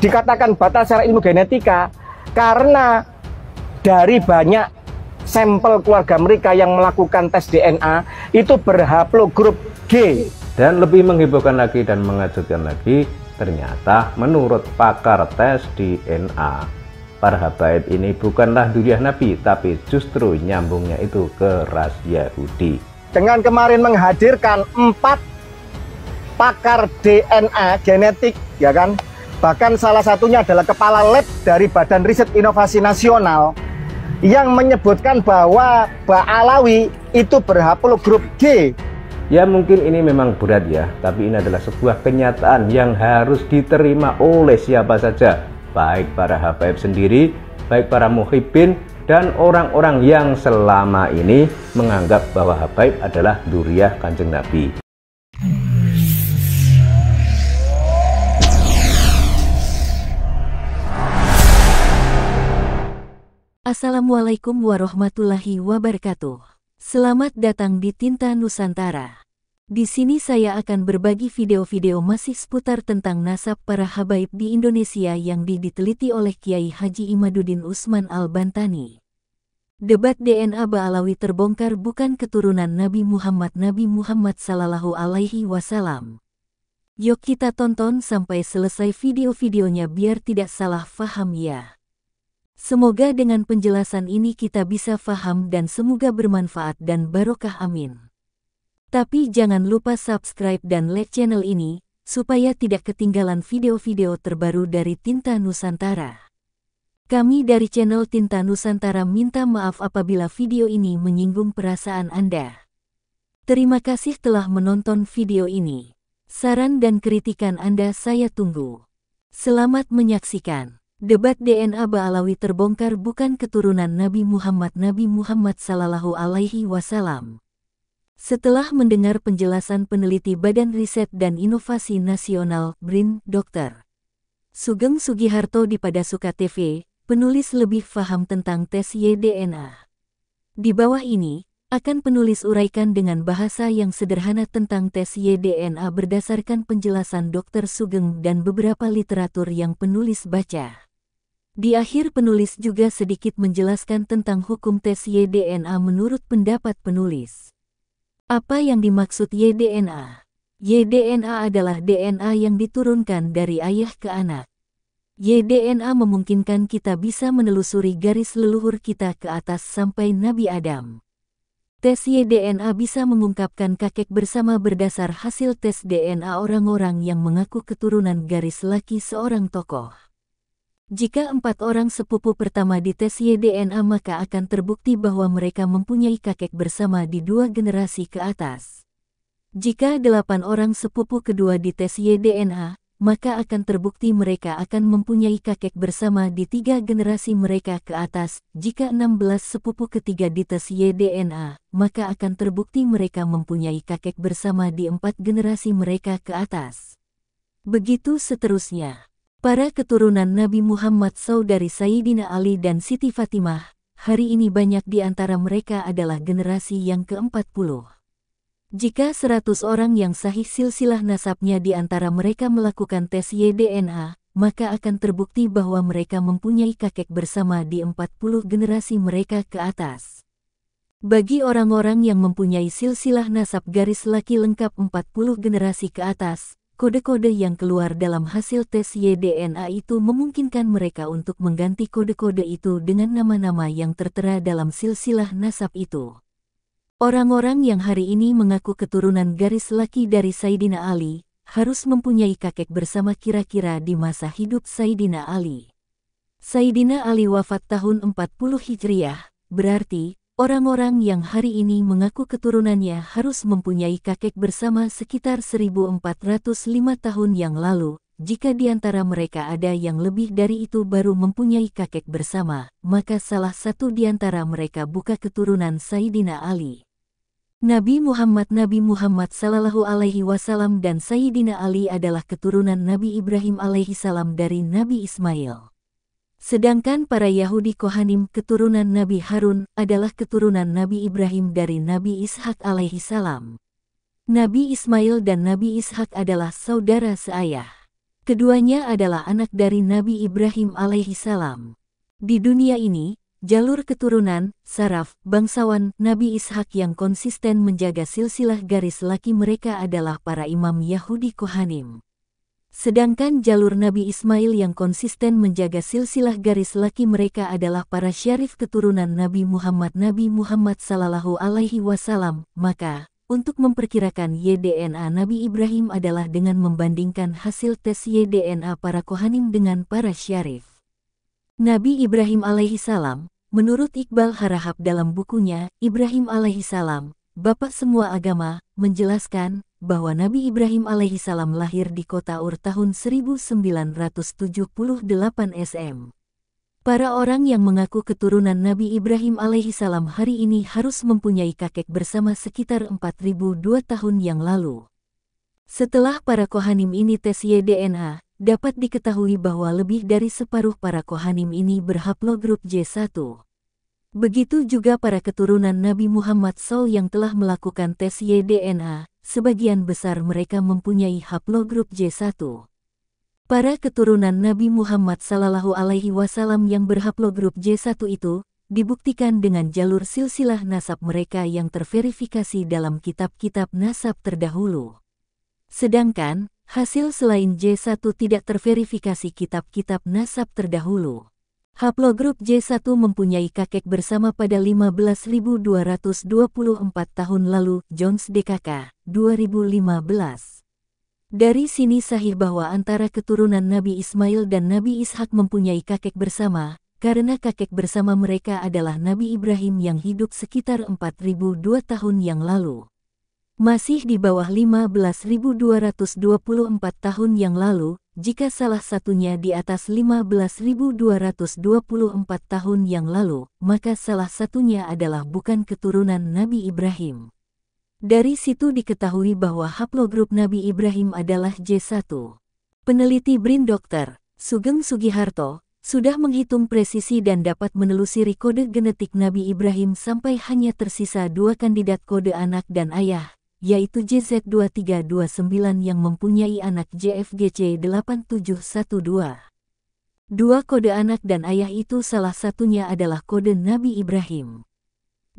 dikatakan batal secara ilmu genetika karena dari banyak sampel keluarga mereka yang melakukan tes DNA itu grup G. Dan lebih menghiburkan lagi dan mengejutkan lagi, ternyata menurut pakar tes DNA, para habaib ini bukanlah duriah Nabi, tapi justru nyambungnya itu ke ras Yahudi. Dengan kemarin menghadirkan empat pakar DNA genetik, ya kan, Bahkan salah satunya adalah Kepala Lab dari Badan Riset Inovasi Nasional yang menyebutkan bahwa Ba'alawi itu grup G. Ya mungkin ini memang berat ya, tapi ini adalah sebuah kenyataan yang harus diterima oleh siapa saja, baik para HPF sendiri, baik para muhibbin dan orang-orang yang selama ini menganggap bahwa Habaib adalah duriah kanjeng Nabi. Assalamualaikum warahmatullahi wabarakatuh. Selamat datang di Tinta Nusantara. Di sini saya akan berbagi video-video masih seputar tentang nasab para habaib di Indonesia yang diteliti oleh Kiai Haji Imaduddin Usman Al-Bantani. Debat DNA Ba'alawi terbongkar bukan keturunan Nabi Muhammad Nabi Muhammad Sallallahu Alaihi Wasallam. Yuk kita tonton sampai selesai video-videonya biar tidak salah faham ya. Semoga dengan penjelasan ini kita bisa faham dan semoga bermanfaat dan barokah amin. Tapi jangan lupa subscribe dan like channel ini, supaya tidak ketinggalan video-video terbaru dari Tinta Nusantara. Kami dari channel Tinta Nusantara minta maaf apabila video ini menyinggung perasaan Anda. Terima kasih telah menonton video ini. Saran dan kritikan Anda saya tunggu. Selamat menyaksikan. Debat DNA Ba'alawi terbongkar bukan keturunan Nabi Muhammad Nabi Muhammad Sallallahu Alaihi Wasallam. Setelah mendengar penjelasan peneliti Badan Riset dan Inovasi Nasional BRIN, Dr. Sugeng Sugiharto di pada suka TV, penulis lebih faham tentang tes YDNA. Di bawah ini, akan penulis uraikan dengan bahasa yang sederhana tentang tes YDNA berdasarkan penjelasan Dr. Sugeng dan beberapa literatur yang penulis baca. Di akhir penulis juga sedikit menjelaskan tentang hukum tes YDNA menurut pendapat penulis. Apa yang dimaksud YDNA? YDNA adalah DNA yang diturunkan dari ayah ke anak. YDNA memungkinkan kita bisa menelusuri garis leluhur kita ke atas sampai Nabi Adam. Tes YDNA bisa mengungkapkan kakek bersama berdasar hasil tes DNA orang-orang yang mengaku keturunan garis laki seorang tokoh. Jika empat orang sepupu pertama dites YDNA maka akan terbukti bahwa mereka mempunyai kakek bersama di dua generasi ke atas. Jika delapan orang sepupu kedua dites YDNA, maka akan terbukti mereka akan mempunyai kakek bersama di tiga generasi mereka ke atas. Jika enam belas sepupu ketiga dites YDNA, maka akan terbukti mereka mempunyai kakek bersama di empat generasi mereka ke atas. Begitu seterusnya. Para keturunan Nabi Muhammad saudari Sayyidina Ali dan Siti Fatimah, hari ini banyak di antara mereka adalah generasi yang ke-40. Jika 100 orang yang sahih silsilah nasabnya di antara mereka melakukan tes YDNA, maka akan terbukti bahwa mereka mempunyai kakek bersama di 40 generasi mereka ke atas. Bagi orang-orang yang mempunyai silsilah nasab garis laki lengkap 40 generasi ke atas, Kode-kode yang keluar dalam hasil tes YDNA itu memungkinkan mereka untuk mengganti kode-kode itu dengan nama-nama yang tertera dalam silsilah nasab itu. Orang-orang yang hari ini mengaku keturunan garis laki dari Saidina Ali harus mempunyai kakek bersama kira-kira di masa hidup Saidina Ali. Saidina Ali wafat tahun 40 Hijriah, berarti Orang-orang yang hari ini mengaku keturunannya harus mempunyai kakek bersama sekitar 1405 tahun yang lalu, jika di antara mereka ada yang lebih dari itu baru mempunyai kakek bersama, maka salah satu di antara mereka buka keturunan Sayyidina Ali. Nabi Muhammad Nabi Muhammad Sallallahu Alaihi Wasallam dan Sayyidina Ali adalah keturunan Nabi Ibrahim Alaihi Salam dari Nabi Ismail. Sedangkan para Yahudi Kohanim keturunan Nabi Harun adalah keturunan Nabi Ibrahim dari Nabi Ishak alaihi salam. Nabi Ismail dan Nabi Ishak adalah saudara seayah. Keduanya adalah anak dari Nabi Ibrahim alaihi salam. Di dunia ini, jalur keturunan, saraf, bangsawan, Nabi Ishak yang konsisten menjaga silsilah garis laki mereka adalah para imam Yahudi Kohanim. Sedangkan jalur Nabi Ismail yang konsisten menjaga silsilah garis laki mereka adalah para syarif keturunan Nabi Muhammad Nabi Muhammad Sallallahu Alaihi Wasallam, maka untuk memperkirakan YDNA Nabi Ibrahim adalah dengan membandingkan hasil tes YDNA para kohanim dengan para syarif. Nabi Ibrahim alaihi salam, menurut Iqbal Harahap dalam bukunya Ibrahim alaihi salam, Bapak semua agama, menjelaskan bahwa Nabi Ibrahim alaihissalam lahir di kota Ur tahun 1978 SM. Para orang yang mengaku keturunan Nabi Ibrahim alaihissalam hari ini harus mempunyai kakek bersama sekitar 4002 tahun yang lalu. Setelah para kohanim ini tes DNA, dapat diketahui bahwa lebih dari separuh para kohanim ini berhaplogrup J1. Begitu juga para keturunan Nabi Muhammad SAW yang telah melakukan tes YDNA, sebagian besar mereka mempunyai haplogrup J1. Para keturunan Nabi Muhammad Sallallahu Alaihi Wasallam yang berhaplogrup J1 itu dibuktikan dengan jalur silsilah nasab mereka yang terverifikasi dalam kitab-kitab nasab terdahulu. Sedangkan, hasil selain J1 tidak terverifikasi kitab-kitab nasab terdahulu. Haplogrup J1 mempunyai kakek bersama pada 15.224 tahun lalu, Jones DKK, 2015. Dari sini sahih bahwa antara keturunan Nabi Ismail dan Nabi Ishak mempunyai kakek bersama, karena kakek bersama mereka adalah Nabi Ibrahim yang hidup sekitar 4002 tahun yang lalu. Masih di bawah 15.224 tahun yang lalu, jika salah satunya di atas 15.224 tahun yang lalu, maka salah satunya adalah bukan keturunan Nabi Ibrahim. Dari situ diketahui bahwa haplogrup Nabi Ibrahim adalah J1. Peneliti BRIN Dr. Sugeng Sugiharto sudah menghitung presisi dan dapat menelusuri kode genetik Nabi Ibrahim sampai hanya tersisa dua kandidat kode anak dan ayah, yaitu JZ2329 yang mempunyai anak JFGC 8712. Dua kode anak dan ayah itu salah satunya adalah kode Nabi Ibrahim.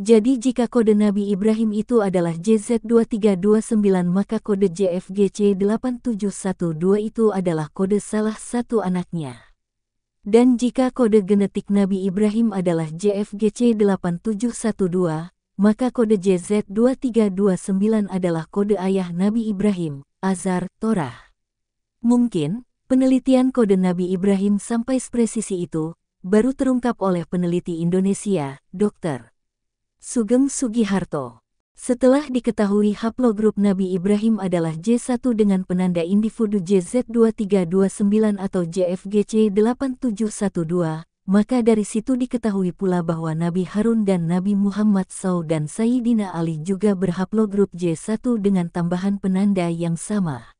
Jadi jika kode Nabi Ibrahim itu adalah JZ2329 maka kode JFGC 8712 itu adalah kode salah satu anaknya. Dan jika kode genetik Nabi Ibrahim adalah JFGC 8712, maka kode JZ2329 adalah kode ayah Nabi Ibrahim, Azar, Torah. Mungkin, penelitian kode Nabi Ibrahim sampai presisi itu, baru terungkap oleh peneliti Indonesia, Dr. Sugeng Sugiharto. Setelah diketahui haplogrup Nabi Ibrahim adalah J1 dengan penanda individu JZ2329 atau JFGC8712, maka dari situ diketahui pula bahwa Nabi Harun dan Nabi Muhammad SAW dan Sayyidina Ali juga berhaplogrup J1 dengan tambahan penanda yang sama.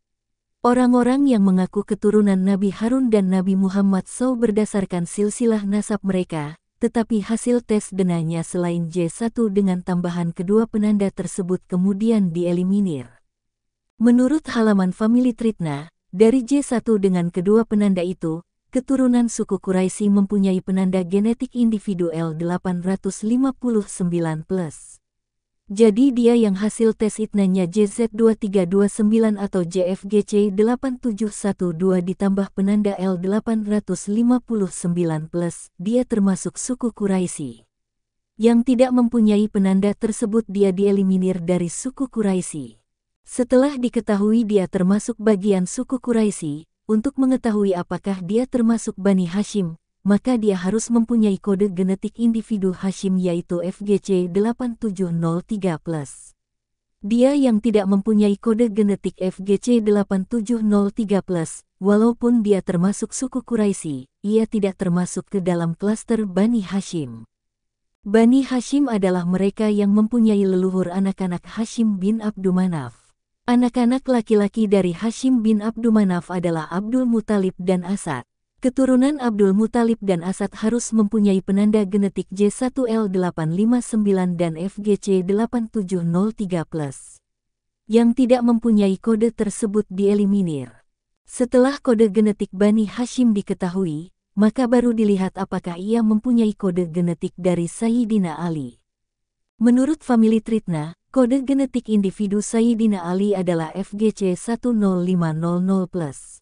Orang-orang yang mengaku keturunan Nabi Harun dan Nabi Muhammad SAW berdasarkan silsilah nasab mereka, tetapi hasil tes denanya selain J1 dengan tambahan kedua penanda tersebut kemudian dieliminir. Menurut halaman family Tritna, dari J1 dengan kedua penanda itu, keturunan suku Quraisy mempunyai penanda genetik individu L859+. Jadi dia yang hasil tes itnanya JZ2329 atau JFGC 8712 ditambah penanda L859+, dia termasuk suku Quraisy. Yang tidak mempunyai penanda tersebut dia dieliminir dari suku Quraisy. Setelah diketahui dia termasuk bagian suku Quraisy, untuk mengetahui apakah dia termasuk Bani Hashim, maka dia harus mempunyai kode genetik individu Hashim yaitu FGC 8703+. Dia yang tidak mempunyai kode genetik FGC 8703+, walaupun dia termasuk suku Quraisy, ia tidak termasuk ke dalam klaster Bani Hashim. Bani Hashim adalah mereka yang mempunyai leluhur anak-anak Hashim bin Abdumanaf. Anak-anak laki-laki dari Hashim bin Abdul Manaf adalah Abdul Muthalib dan Asad. Keturunan Abdul Muthalib dan Asad harus mempunyai penanda genetik J1L859 dan FGC8703+. Yang tidak mempunyai kode tersebut dieliminir. Setelah kode genetik Bani Hashim diketahui, maka baru dilihat apakah ia mempunyai kode genetik dari Sayyidina Ali. Menurut Family Tritna, Kode genetik individu Sayyidina Ali adalah FGC 10500+.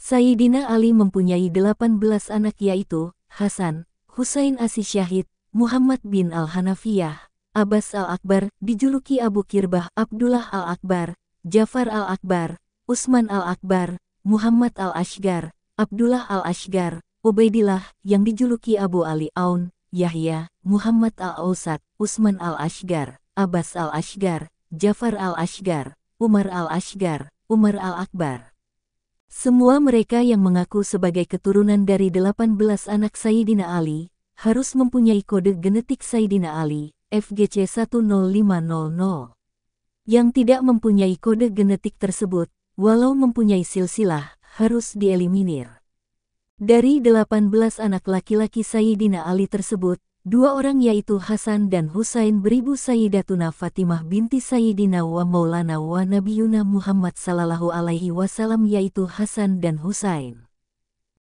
Sayyidina Ali mempunyai 18 anak yaitu Hasan, Husain Asy Syahid, Muhammad bin Al-Hanafiyah, Abbas Al-Akbar, dijuluki Abu Kirbah Abdullah Al-Akbar, Jafar Al-Akbar, Usman Al-Akbar, Muhammad Al-Ashgar, Abdullah Al-Ashgar, Ubaidillah yang dijuluki Abu Ali Aun, Yahya, Muhammad Al-Ausat, Usman Al-Ashgar. Abbas al-Ashgar, Jafar al-Ashgar, Umar al-Ashgar, Umar al-Akbar. Semua mereka yang mengaku sebagai keturunan dari 18 anak Sayyidina Ali, harus mempunyai kode genetik Sayyidina Ali, FGC 10500. Yang tidak mempunyai kode genetik tersebut, walau mempunyai silsilah, harus dieliminir. Dari 18 anak laki-laki Sayyidina Ali tersebut, Dua orang yaitu Hasan dan Husain beribu Sayyidatuna Fatimah binti Sayyidina wa Maulana wa Nabiyuna Muhammad sallallahu alaihi wasallam yaitu Hasan dan Husain.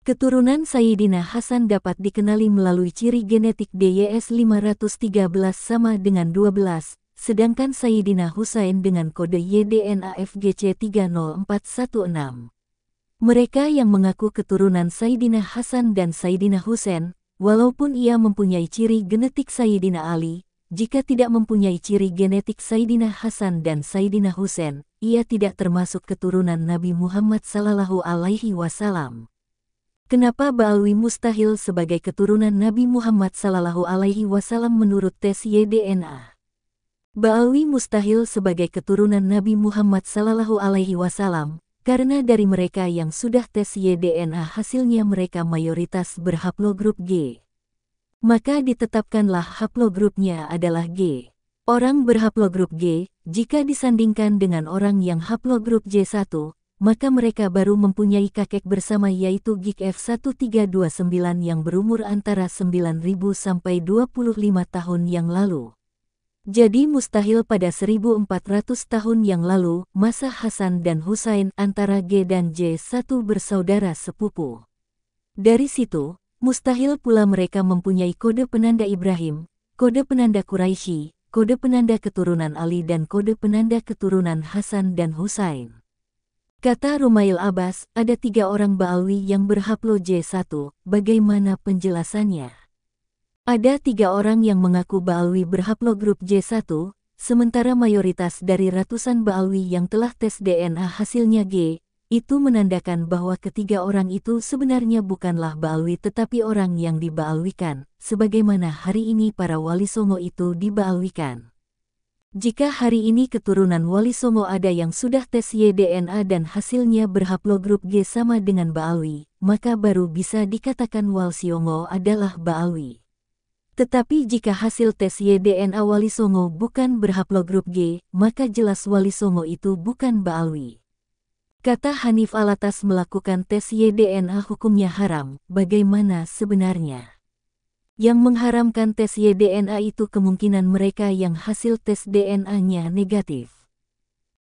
Keturunan Sayyidina Hasan dapat dikenali melalui ciri genetik DYS 513 sama dengan 12, sedangkan Sayyidina Husain dengan kode yDNA fgc 30416. Mereka yang mengaku keturunan Sayyidina Hasan dan Sayyidina Husain Walaupun ia mempunyai ciri genetik Sayyidina Ali, jika tidak mempunyai ciri genetik Sayyidina Hasan dan Sayyidina Husain, ia tidak termasuk keturunan Nabi Muhammad Sallallahu Alaihi Wasallam. Kenapa Baalwi mustahil sebagai keturunan Nabi Muhammad Sallallahu Alaihi Wasallam menurut tes YDNA? Baalwi mustahil sebagai keturunan Nabi Muhammad Sallallahu Alaihi Wasallam karena dari mereka yang sudah tes YDNA hasilnya mereka mayoritas berhaplogrup G. Maka ditetapkanlah haplogrupnya adalah G. Orang berhaplogrup G, jika disandingkan dengan orang yang haplogrup J1, maka mereka baru mempunyai kakek bersama yaitu Gig F1329 yang berumur antara 9.000 sampai 25 tahun yang lalu. Jadi mustahil pada 1400 tahun yang lalu, masa Hasan dan Husain antara G dan J satu bersaudara sepupu. Dari situ, mustahil pula mereka mempunyai kode penanda Ibrahim, kode penanda Quraisy, kode penanda keturunan Ali dan kode penanda keturunan Hasan dan Husain. Kata Rumail Abbas, ada tiga orang Ba'awi yang berhaplo J1, bagaimana penjelasannya? Ada tiga orang yang mengaku Baalwi grup J1, sementara mayoritas dari ratusan Baalwi yang telah tes DNA hasilnya G, itu menandakan bahwa ketiga orang itu sebenarnya bukanlah Baalwi tetapi orang yang dibaalwikan, sebagaimana hari ini para wali Songo itu dibaalwikan. Jika hari ini keturunan wali Songo ada yang sudah tes YDNA dan hasilnya grup G sama dengan Baalwi, maka baru bisa dikatakan wali songo adalah Baalwi. Tetapi jika hasil tes YDNA Wali Songo bukan berhaplogrup G, maka jelas Wali Songo itu bukan Baalwi. Kata Hanif Alatas melakukan tes YDNA hukumnya haram, bagaimana sebenarnya? Yang mengharamkan tes YDNA itu kemungkinan mereka yang hasil tes DNA-nya negatif.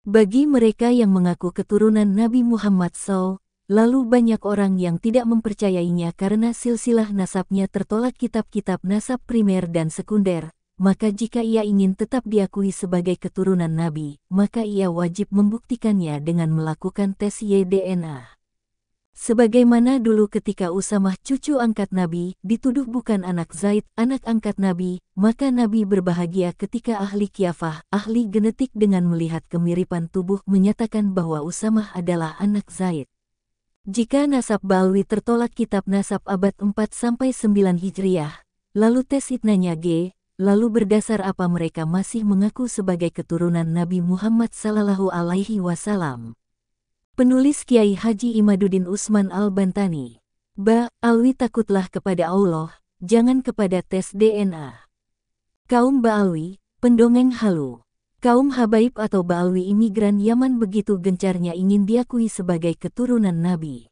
Bagi mereka yang mengaku keturunan Nabi Muhammad SAW, Lalu banyak orang yang tidak mempercayainya karena silsilah nasabnya tertolak kitab-kitab nasab primer dan sekunder, maka jika ia ingin tetap diakui sebagai keturunan Nabi, maka ia wajib membuktikannya dengan melakukan tes YDNA. Sebagaimana dulu ketika Usamah cucu angkat Nabi, dituduh bukan anak Zaid, anak angkat Nabi, maka Nabi berbahagia ketika ahli kiafah, ahli genetik dengan melihat kemiripan tubuh menyatakan bahwa Usamah adalah anak Zaid. Jika nasab Balwi tertolak kitab nasab abad 4-9 Hijriah, lalu tes fitnahnya G, lalu berdasar apa mereka masih mengaku sebagai keturunan Nabi Muhammad Sallallahu Alaihi Wasallam. Penulis Kiai Haji Imaduddin Usman Al-Bantani, Ba, Alwi takutlah kepada Allah, jangan kepada tes DNA. Kaum Baalwi, pendongeng halu. Kaum Habaib atau Ba'alwi imigran Yaman begitu gencarnya ingin diakui sebagai keturunan Nabi.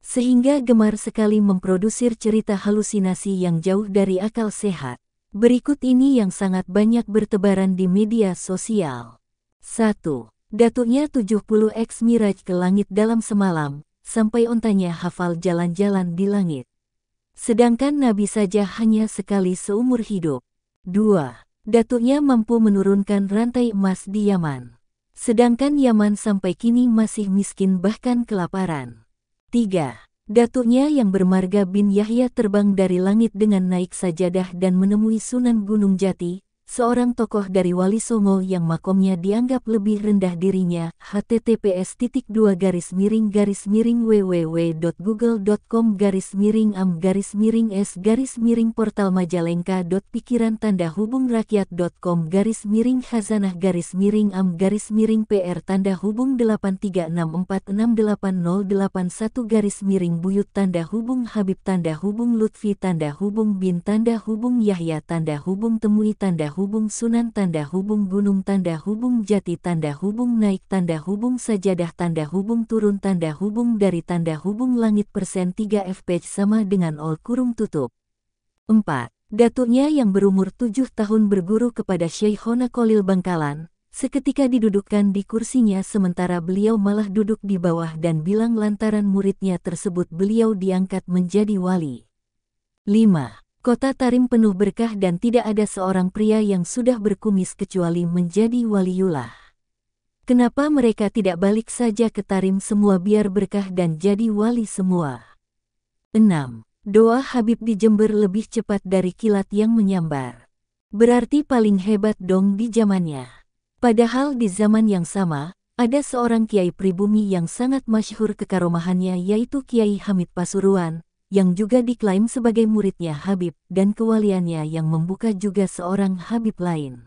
Sehingga gemar sekali memprodusir cerita halusinasi yang jauh dari akal sehat. Berikut ini yang sangat banyak bertebaran di media sosial. 1. Datuknya 70x Miraj ke langit dalam semalam, sampai ontanya hafal jalan-jalan di langit. Sedangkan Nabi saja hanya sekali seumur hidup. 2 datuknya mampu menurunkan rantai emas di Yaman. Sedangkan Yaman sampai kini masih miskin bahkan kelaparan. 3. Datuknya yang bermarga bin Yahya terbang dari langit dengan naik sajadah dan menemui Sunan Gunung Jati, seorang tokoh dari Wali Songo yang makomnya dianggap lebih rendah dirinya, https titik dua garis miring garis miring www.google.com garis miring am garis miring s garis miring portal majalengka pikiran tanda hubung rakyat.com garis miring khazanah garis miring am garis miring pr tanda hubung satu garis miring buyut tanda hubung habib tanda hubung lutfi tanda hubung bin tanda hubung yahya tanda hubung temui tanda hubung sunan tanda hubung gunung tanda hubung jati tanda hubung naik tanda hubung sajadah tanda hubung turun tanda hubung dari tanda hubung langit persen 3 FP sama dengan all kurung tutup. 4. Datuknya yang berumur tujuh tahun berguru kepada Syekhona Kolil Bangkalan, seketika didudukkan di kursinya sementara beliau malah duduk di bawah dan bilang lantaran muridnya tersebut beliau diangkat menjadi wali. 5. Kota Tarim penuh berkah dan tidak ada seorang pria yang sudah berkumis kecuali menjadi waliullah. Kenapa mereka tidak balik saja ke Tarim semua biar berkah dan jadi wali semua? 6. Doa Habib di Jember lebih cepat dari kilat yang menyambar. Berarti paling hebat dong di zamannya. Padahal di zaman yang sama, ada seorang kiai pribumi yang sangat masyhur kekaromahannya yaitu Kiai Hamid Pasuruan, yang juga diklaim sebagai muridnya Habib, dan kewaliannya yang membuka juga seorang Habib lain.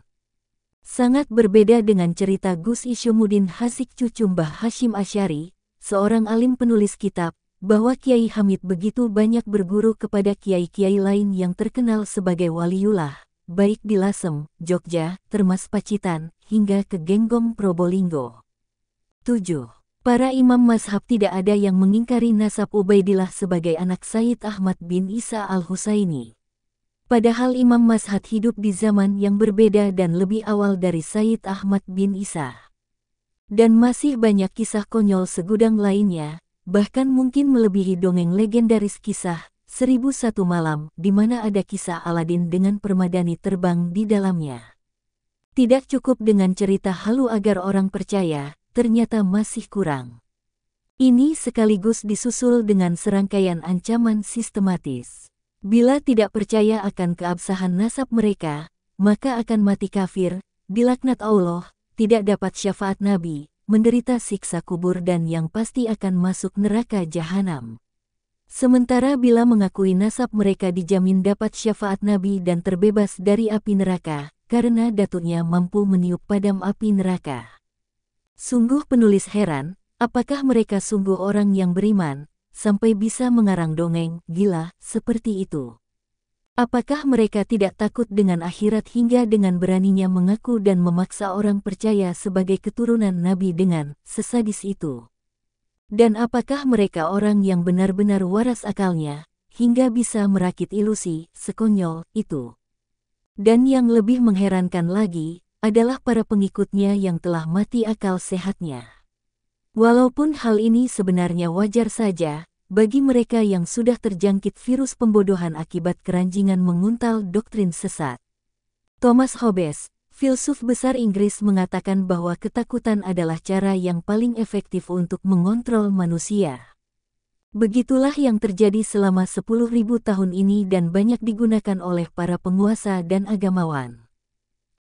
Sangat berbeda dengan cerita Gus Isyumuddin Hasik cucu Mbah Hashim Asyari, seorang alim penulis kitab, bahwa Kiai Hamid begitu banyak berguru kepada kiai-kiai lain yang terkenal sebagai waliullah, baik di Lasem, Jogja, Termas Pacitan, hingga ke Genggong Probolinggo. 7. Para imam mazhab tidak ada yang mengingkari nasab Ubaidillah sebagai anak Sayyid Ahmad bin Isa al-Husaini. Padahal Imam mazhab hidup di zaman yang berbeda dan lebih awal dari Sayyid Ahmad bin Isa. Dan masih banyak kisah konyol segudang lainnya, bahkan mungkin melebihi dongeng legendaris kisah 1001 Malam, di mana ada kisah Aladin dengan permadani terbang di dalamnya. Tidak cukup dengan cerita halu agar orang percaya, ternyata masih kurang. Ini sekaligus disusul dengan serangkaian ancaman sistematis. Bila tidak percaya akan keabsahan nasab mereka, maka akan mati kafir, dilaknat Allah, tidak dapat syafaat Nabi, menderita siksa kubur dan yang pasti akan masuk neraka jahanam. Sementara bila mengakui nasab mereka dijamin dapat syafaat Nabi dan terbebas dari api neraka, karena datunya mampu meniup padam api neraka. Sungguh penulis heran, apakah mereka sungguh orang yang beriman, sampai bisa mengarang dongeng gila seperti itu? Apakah mereka tidak takut dengan akhirat hingga dengan beraninya mengaku dan memaksa orang percaya sebagai keturunan Nabi dengan sesadis itu? Dan apakah mereka orang yang benar-benar waras akalnya, hingga bisa merakit ilusi sekonyol itu? Dan yang lebih mengherankan lagi, adalah para pengikutnya yang telah mati akal sehatnya. Walaupun hal ini sebenarnya wajar saja, bagi mereka yang sudah terjangkit virus pembodohan akibat keranjingan menguntal doktrin sesat. Thomas Hobbes, filsuf besar Inggris mengatakan bahwa ketakutan adalah cara yang paling efektif untuk mengontrol manusia. Begitulah yang terjadi selama 10.000 tahun ini dan banyak digunakan oleh para penguasa dan agamawan.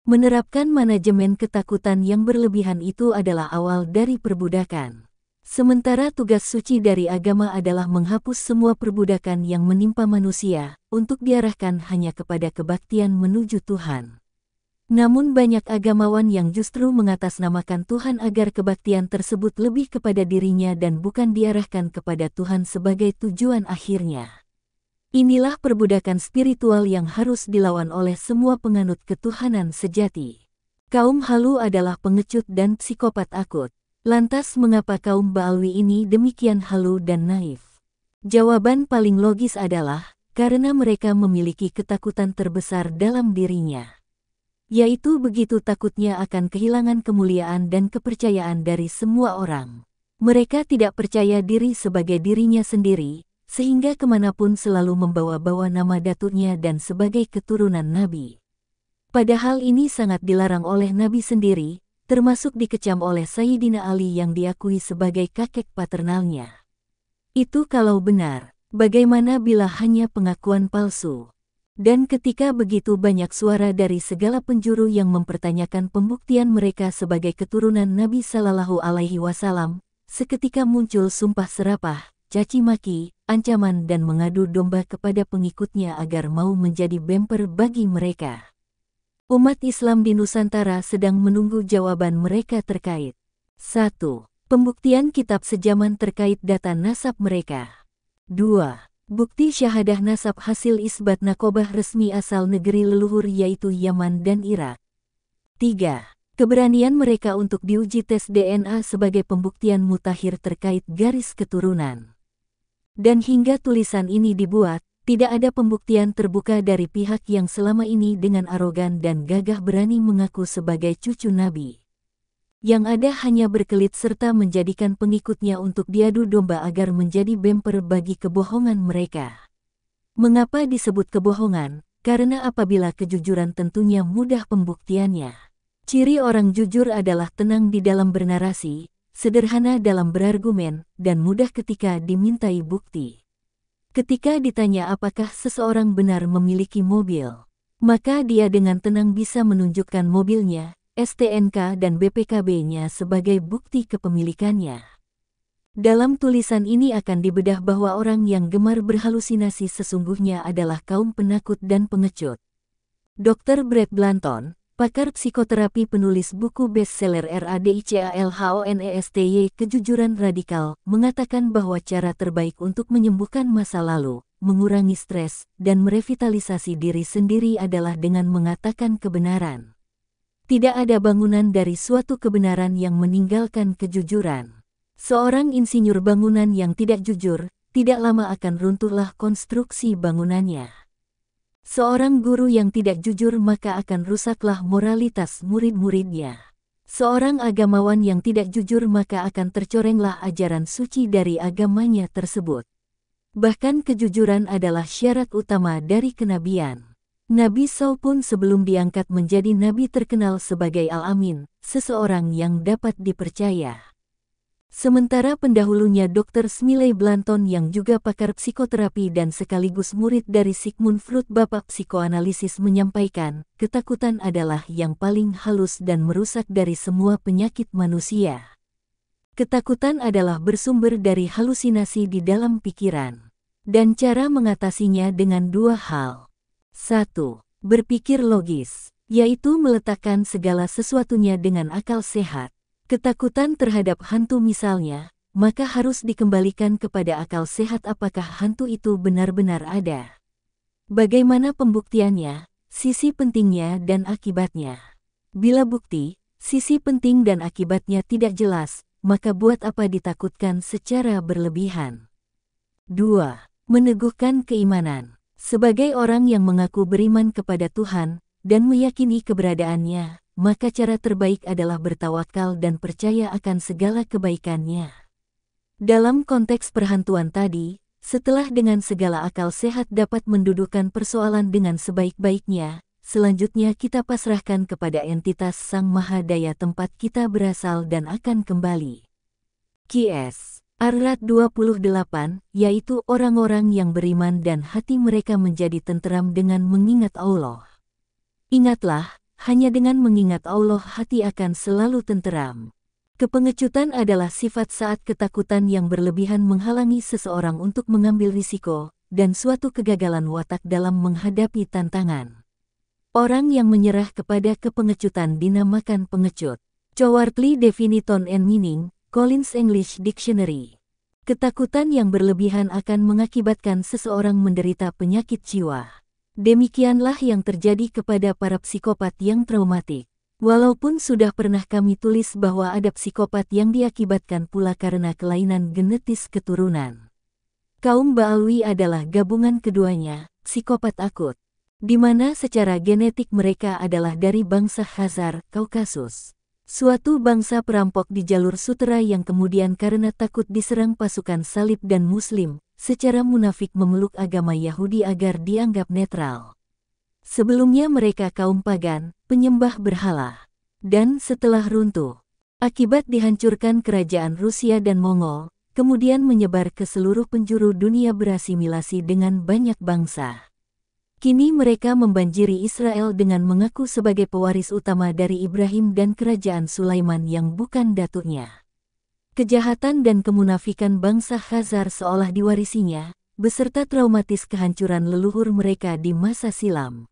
Menerapkan manajemen ketakutan yang berlebihan itu adalah awal dari perbudakan. Sementara tugas suci dari agama adalah menghapus semua perbudakan yang menimpa manusia, untuk diarahkan hanya kepada kebaktian menuju Tuhan. Namun banyak agamawan yang justru mengatasnamakan Tuhan agar kebaktian tersebut lebih kepada dirinya dan bukan diarahkan kepada Tuhan sebagai tujuan akhirnya. Inilah perbudakan spiritual yang harus dilawan oleh semua penganut ketuhanan sejati. Kaum halu adalah pengecut dan psikopat akut. Lantas mengapa kaum Baalwi ini demikian halu dan naif? Jawaban paling logis adalah karena mereka memiliki ketakutan terbesar dalam dirinya. Yaitu begitu takutnya akan kehilangan kemuliaan dan kepercayaan dari semua orang. Mereka tidak percaya diri sebagai dirinya sendiri, sehingga kemanapun selalu membawa-bawa nama daturnya dan sebagai keturunan Nabi. Padahal ini sangat dilarang oleh Nabi sendiri, termasuk dikecam oleh Sayyidina Ali yang diakui sebagai kakek paternalnya. Itu kalau benar, bagaimana bila hanya pengakuan palsu? Dan ketika begitu banyak suara dari segala penjuru yang mempertanyakan pembuktian mereka sebagai keturunan Nabi Sallallahu Alaihi Wasallam, seketika muncul sumpah serapah, caci maki, ancaman dan mengadu domba kepada pengikutnya agar mau menjadi bemper bagi mereka. Umat Islam di Nusantara sedang menunggu jawaban mereka terkait 1. Pembuktian kitab sejaman terkait data nasab mereka 2. Bukti syahadah nasab hasil isbat nakobah resmi asal negeri leluhur yaitu Yaman dan Irak. 3. Keberanian mereka untuk diuji tes DNA sebagai pembuktian mutakhir terkait garis keturunan. Dan hingga tulisan ini dibuat, tidak ada pembuktian terbuka dari pihak yang selama ini dengan arogan dan gagah berani mengaku sebagai cucu Nabi. Yang ada hanya berkelit serta menjadikan pengikutnya untuk diadu domba agar menjadi bemper bagi kebohongan mereka. Mengapa disebut kebohongan? Karena apabila kejujuran tentunya mudah pembuktiannya. Ciri orang jujur adalah tenang di dalam bernarasi, sederhana dalam berargumen, dan mudah ketika dimintai bukti. Ketika ditanya apakah seseorang benar memiliki mobil, maka dia dengan tenang bisa menunjukkan mobilnya, STNK dan BPKB-nya sebagai bukti kepemilikannya. Dalam tulisan ini akan dibedah bahwa orang yang gemar berhalusinasi sesungguhnya adalah kaum penakut dan pengecut. Dr. Brett Blanton, pakar psikoterapi penulis buku bestseller RADICALHONESTY Kejujuran Radikal, mengatakan bahwa cara terbaik untuk menyembuhkan masa lalu, mengurangi stres, dan merevitalisasi diri sendiri adalah dengan mengatakan kebenaran. Tidak ada bangunan dari suatu kebenaran yang meninggalkan kejujuran. Seorang insinyur bangunan yang tidak jujur, tidak lama akan runtuhlah konstruksi bangunannya. Seorang guru yang tidak jujur maka akan rusaklah moralitas murid-muridnya. Seorang agamawan yang tidak jujur maka akan tercorenglah ajaran suci dari agamanya tersebut. Bahkan kejujuran adalah syarat utama dari kenabian. Nabi Saul pun sebelum diangkat menjadi nabi terkenal sebagai Al-Amin, seseorang yang dapat dipercaya. Sementara pendahulunya Dr. Smiley Blanton yang juga pakar psikoterapi dan sekaligus murid dari Sigmund Freud bapak psikoanalisis menyampaikan, ketakutan adalah yang paling halus dan merusak dari semua penyakit manusia. Ketakutan adalah bersumber dari halusinasi di dalam pikiran. Dan cara mengatasinya dengan dua hal. satu Berpikir logis, yaitu meletakkan segala sesuatunya dengan akal sehat ketakutan terhadap hantu misalnya, maka harus dikembalikan kepada akal sehat apakah hantu itu benar-benar ada. Bagaimana pembuktiannya, sisi pentingnya dan akibatnya. Bila bukti, sisi penting dan akibatnya tidak jelas, maka buat apa ditakutkan secara berlebihan. 2. Meneguhkan keimanan. Sebagai orang yang mengaku beriman kepada Tuhan dan meyakini keberadaannya, maka cara terbaik adalah bertawakal dan percaya akan segala kebaikannya. Dalam konteks perhantuan tadi, setelah dengan segala akal sehat dapat mendudukan persoalan dengan sebaik-baiknya, selanjutnya kita pasrahkan kepada entitas Sang Maha Daya tempat kita berasal dan akan kembali. Q.S. Arat 28, yaitu orang-orang yang beriman dan hati mereka menjadi tenteram dengan mengingat Allah. Ingatlah, hanya dengan mengingat Allah hati akan selalu tenteram. Kepengecutan adalah sifat saat ketakutan yang berlebihan menghalangi seseorang untuk mengambil risiko, dan suatu kegagalan watak dalam menghadapi tantangan. Orang yang menyerah kepada kepengecutan dinamakan pengecut. Cowartly Definiton and Meaning, Collins English Dictionary. Ketakutan yang berlebihan akan mengakibatkan seseorang menderita penyakit jiwa. Demikianlah yang terjadi kepada para psikopat yang traumatik. Walaupun sudah pernah kami tulis bahwa ada psikopat yang diakibatkan pula karena kelainan genetis keturunan. Kaum Baalwi adalah gabungan keduanya, psikopat akut, di mana secara genetik mereka adalah dari bangsa Khazar, Kaukasus. Suatu bangsa perampok di jalur sutera yang kemudian karena takut diserang pasukan salib dan muslim, secara munafik memeluk agama Yahudi agar dianggap netral. Sebelumnya mereka kaum pagan, penyembah berhala. Dan setelah runtuh, akibat dihancurkan kerajaan Rusia dan Mongol, kemudian menyebar ke seluruh penjuru dunia berasimilasi dengan banyak bangsa. Kini mereka membanjiri Israel dengan mengaku sebagai pewaris utama dari Ibrahim dan kerajaan Sulaiman yang bukan datuknya. Kejahatan dan kemunafikan bangsa Khazar seolah diwarisinya, beserta traumatis kehancuran leluhur mereka di masa silam.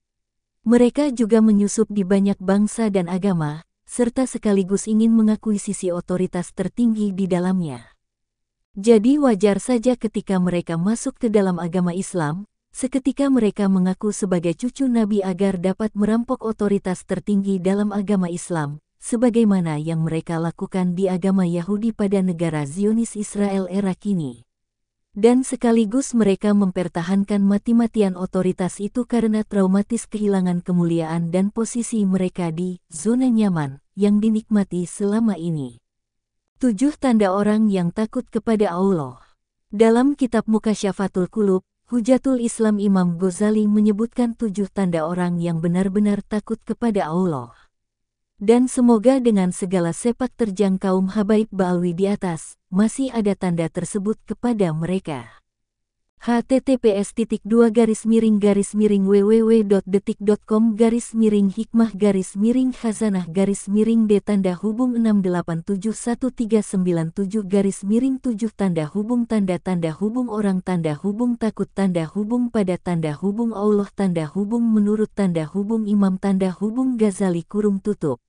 Mereka juga menyusup di banyak bangsa dan agama, serta sekaligus ingin mengakui sisi otoritas tertinggi di dalamnya. Jadi wajar saja ketika mereka masuk ke dalam agama Islam, seketika mereka mengaku sebagai cucu Nabi agar dapat merampok otoritas tertinggi dalam agama Islam, sebagaimana yang mereka lakukan di agama Yahudi pada negara Zionis Israel era kini. Dan sekaligus mereka mempertahankan mati-matian otoritas itu karena traumatis kehilangan kemuliaan dan posisi mereka di zona nyaman yang dinikmati selama ini. Tujuh tanda orang yang takut kepada Allah. Dalam kitab Mukasyafatul Kulub, Hujatul Islam Imam Ghazali menyebutkan tujuh tanda orang yang benar-benar takut kepada Allah. Dan semoga dengan segala sepak terjang kaum Habaib Ba'alwi di atas, masih ada tanda tersebut kepada mereka. https titik dua garis miring garis miring www.detik.com garis miring hikmah garis miring khazanah garis miring d tanda hubung 6871397 garis miring 7 tanda hubung tanda tanda hubung orang tanda hubung takut tanda hubung pada tanda hubung Allah tanda hubung menurut tanda hubung imam tanda hubung Ghazali kurung tutup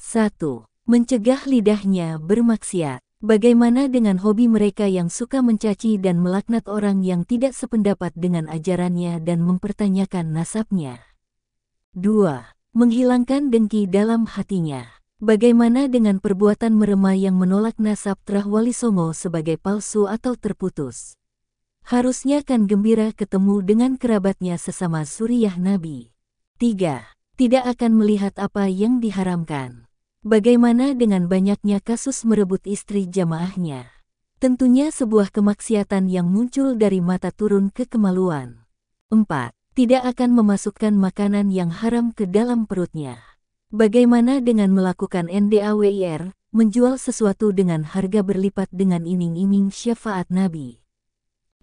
1. Mencegah lidahnya bermaksiat. Bagaimana dengan hobi mereka yang suka mencaci dan melaknat orang yang tidak sependapat dengan ajarannya dan mempertanyakan nasabnya? 2. Menghilangkan dengki dalam hatinya. Bagaimana dengan perbuatan meremah yang menolak nasab Trahwali Songo sebagai palsu atau terputus? Harusnya kan gembira ketemu dengan kerabatnya sesama suriah Nabi. 3. Tidak akan melihat apa yang diharamkan. Bagaimana dengan banyaknya kasus merebut istri jamaahnya? Tentunya sebuah kemaksiatan yang muncul dari mata turun ke kemaluan. 4. Tidak akan memasukkan makanan yang haram ke dalam perutnya. Bagaimana dengan melakukan NDAWIR, menjual sesuatu dengan harga berlipat dengan iming-iming syafaat Nabi?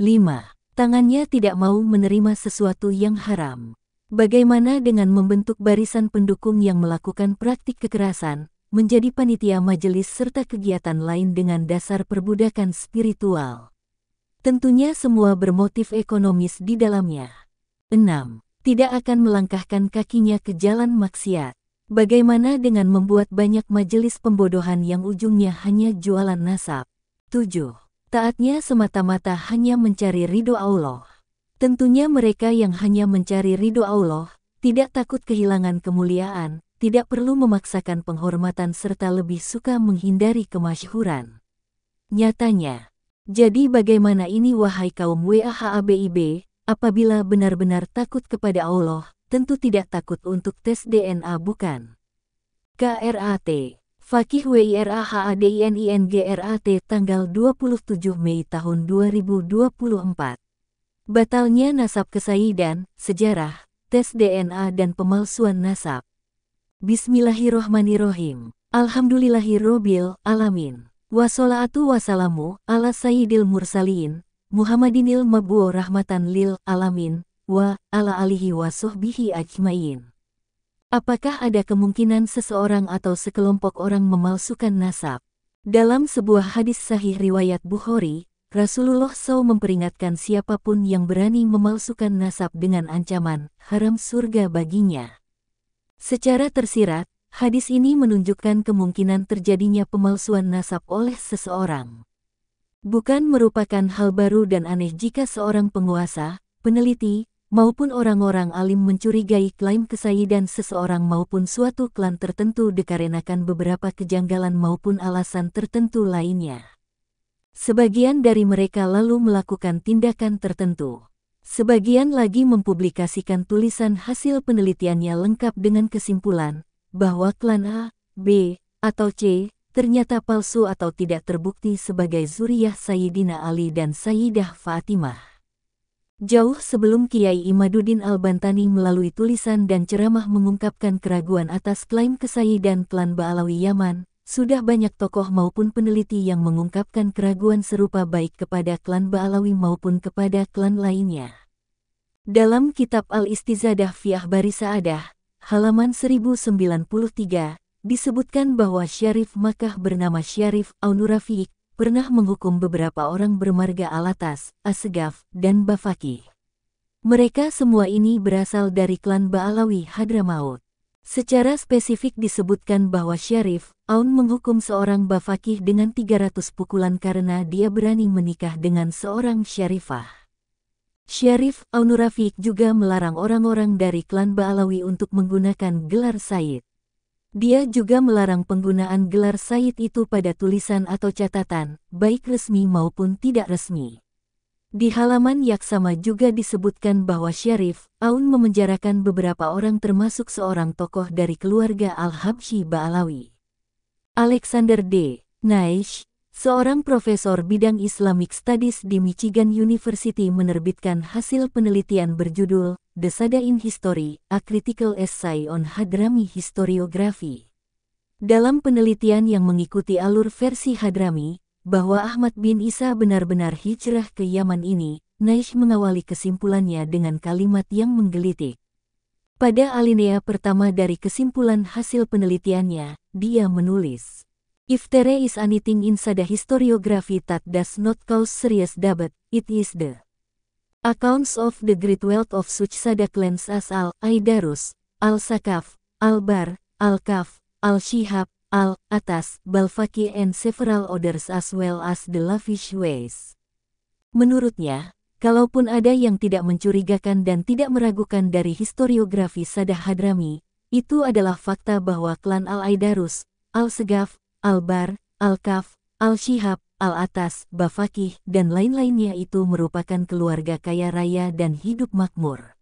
5. Tangannya tidak mau menerima sesuatu yang haram. Bagaimana dengan membentuk barisan pendukung yang melakukan praktik kekerasan, menjadi panitia majelis serta kegiatan lain dengan dasar perbudakan spiritual? Tentunya semua bermotif ekonomis di dalamnya. 6. Tidak akan melangkahkan kakinya ke jalan maksiat. Bagaimana dengan membuat banyak majelis pembodohan yang ujungnya hanya jualan nasab? 7. Taatnya semata-mata hanya mencari ridho Allah. Tentunya mereka yang hanya mencari ridho Allah, tidak takut kehilangan kemuliaan, tidak perlu memaksakan penghormatan serta lebih suka menghindari kemasyhuran. Nyatanya, jadi bagaimana ini wahai kaum WAHABIB, apabila benar-benar takut kepada Allah, tentu tidak takut untuk tes DNA bukan? KRAT Fakih WIRAHADININGRAT tanggal 27 Mei tahun 2024 Batalnya nasab kesaidan, sejarah, tes DNA dan pemalsuan nasab. Bismillahirrohmanirrohim. Alhamdulillahirrohbil, alamin. Wassalatu wassalamu ala sayyidil mursalin, Muhammadinil mabuo rahmatan lil alamin, wa ala alihi wa sohbihi ajmain. Apakah ada kemungkinan seseorang atau sekelompok orang memalsukan nasab? Dalam sebuah hadis sahih riwayat Bukhari, Rasulullah SAW memperingatkan siapapun yang berani memalsukan nasab dengan ancaman haram surga baginya. Secara tersirat, hadis ini menunjukkan kemungkinan terjadinya pemalsuan nasab oleh seseorang. Bukan merupakan hal baru dan aneh jika seorang penguasa, peneliti, maupun orang-orang alim mencurigai klaim kesayidan seseorang maupun suatu klan tertentu dikarenakan beberapa kejanggalan maupun alasan tertentu lainnya. Sebagian dari mereka lalu melakukan tindakan tertentu. Sebagian lagi mempublikasikan tulisan hasil penelitiannya lengkap dengan kesimpulan bahwa klan A, B, atau C ternyata palsu atau tidak terbukti sebagai zuriyah Sayyidina Ali dan Sayyidah Fatimah. Jauh sebelum Kiai Imaduddin Al-Bantani melalui tulisan dan ceramah mengungkapkan keraguan atas klaim dan klan Ba'alawi Yaman, sudah banyak tokoh maupun peneliti yang mengungkapkan keraguan serupa baik kepada klan Ba'alawi maupun kepada klan lainnya. Dalam kitab Al-Istizadah fi Ahbari Sa'adah, halaman 1093, disebutkan bahwa Syarif Makkah bernama Syarif Aunurafiq pernah menghukum beberapa orang bermarga Alatas, Asegaf, dan Bafaki. Mereka semua ini berasal dari klan Baalawi Hadramaut. Secara spesifik disebutkan bahwa Syarif, Aun menghukum seorang Bafakih dengan 300 pukulan karena dia berani menikah dengan seorang Syarifah. Syarif Aun Rafiq juga melarang orang-orang dari klan Ba'alawi untuk menggunakan gelar Said. Dia juga melarang penggunaan gelar Said itu pada tulisan atau catatan, baik resmi maupun tidak resmi. Di halaman sama juga disebutkan bahwa Syarif, Aun memenjarakan beberapa orang termasuk seorang tokoh dari keluarga Al-Habshi Ba'alawi. Alexander D. Naish, Seorang profesor bidang Islamic Studies di Michigan University menerbitkan hasil penelitian berjudul The Sadain History, A Critical Essay on Hadrami Historiography. Dalam penelitian yang mengikuti alur versi Hadrami, bahwa Ahmad bin Isa benar-benar hijrah ke Yaman ini, Naish mengawali kesimpulannya dengan kalimat yang menggelitik. Pada alinea pertama dari kesimpulan hasil penelitiannya, dia menulis, If there is anything inside the historiography that does not cause serious doubt, it is the accounts of the great wealth of such sada clans as Al-Aidarus, Al-Sakaf, Al-Bar, Al-Kaf, Al-Shihab, al atas Balfaki and several others as well as the lavish ways. Menurutnya, kalaupun ada yang tidak mencurigakan dan tidak meragukan dari historiografi Sadah Hadrami, itu adalah fakta bahwa klan Al-Aidarus, Al-Segaf, Al-Bar, Al-Kaf, Al-Shihab, Al-Atas, Bafakih, dan lain-lainnya itu merupakan keluarga kaya raya dan hidup makmur.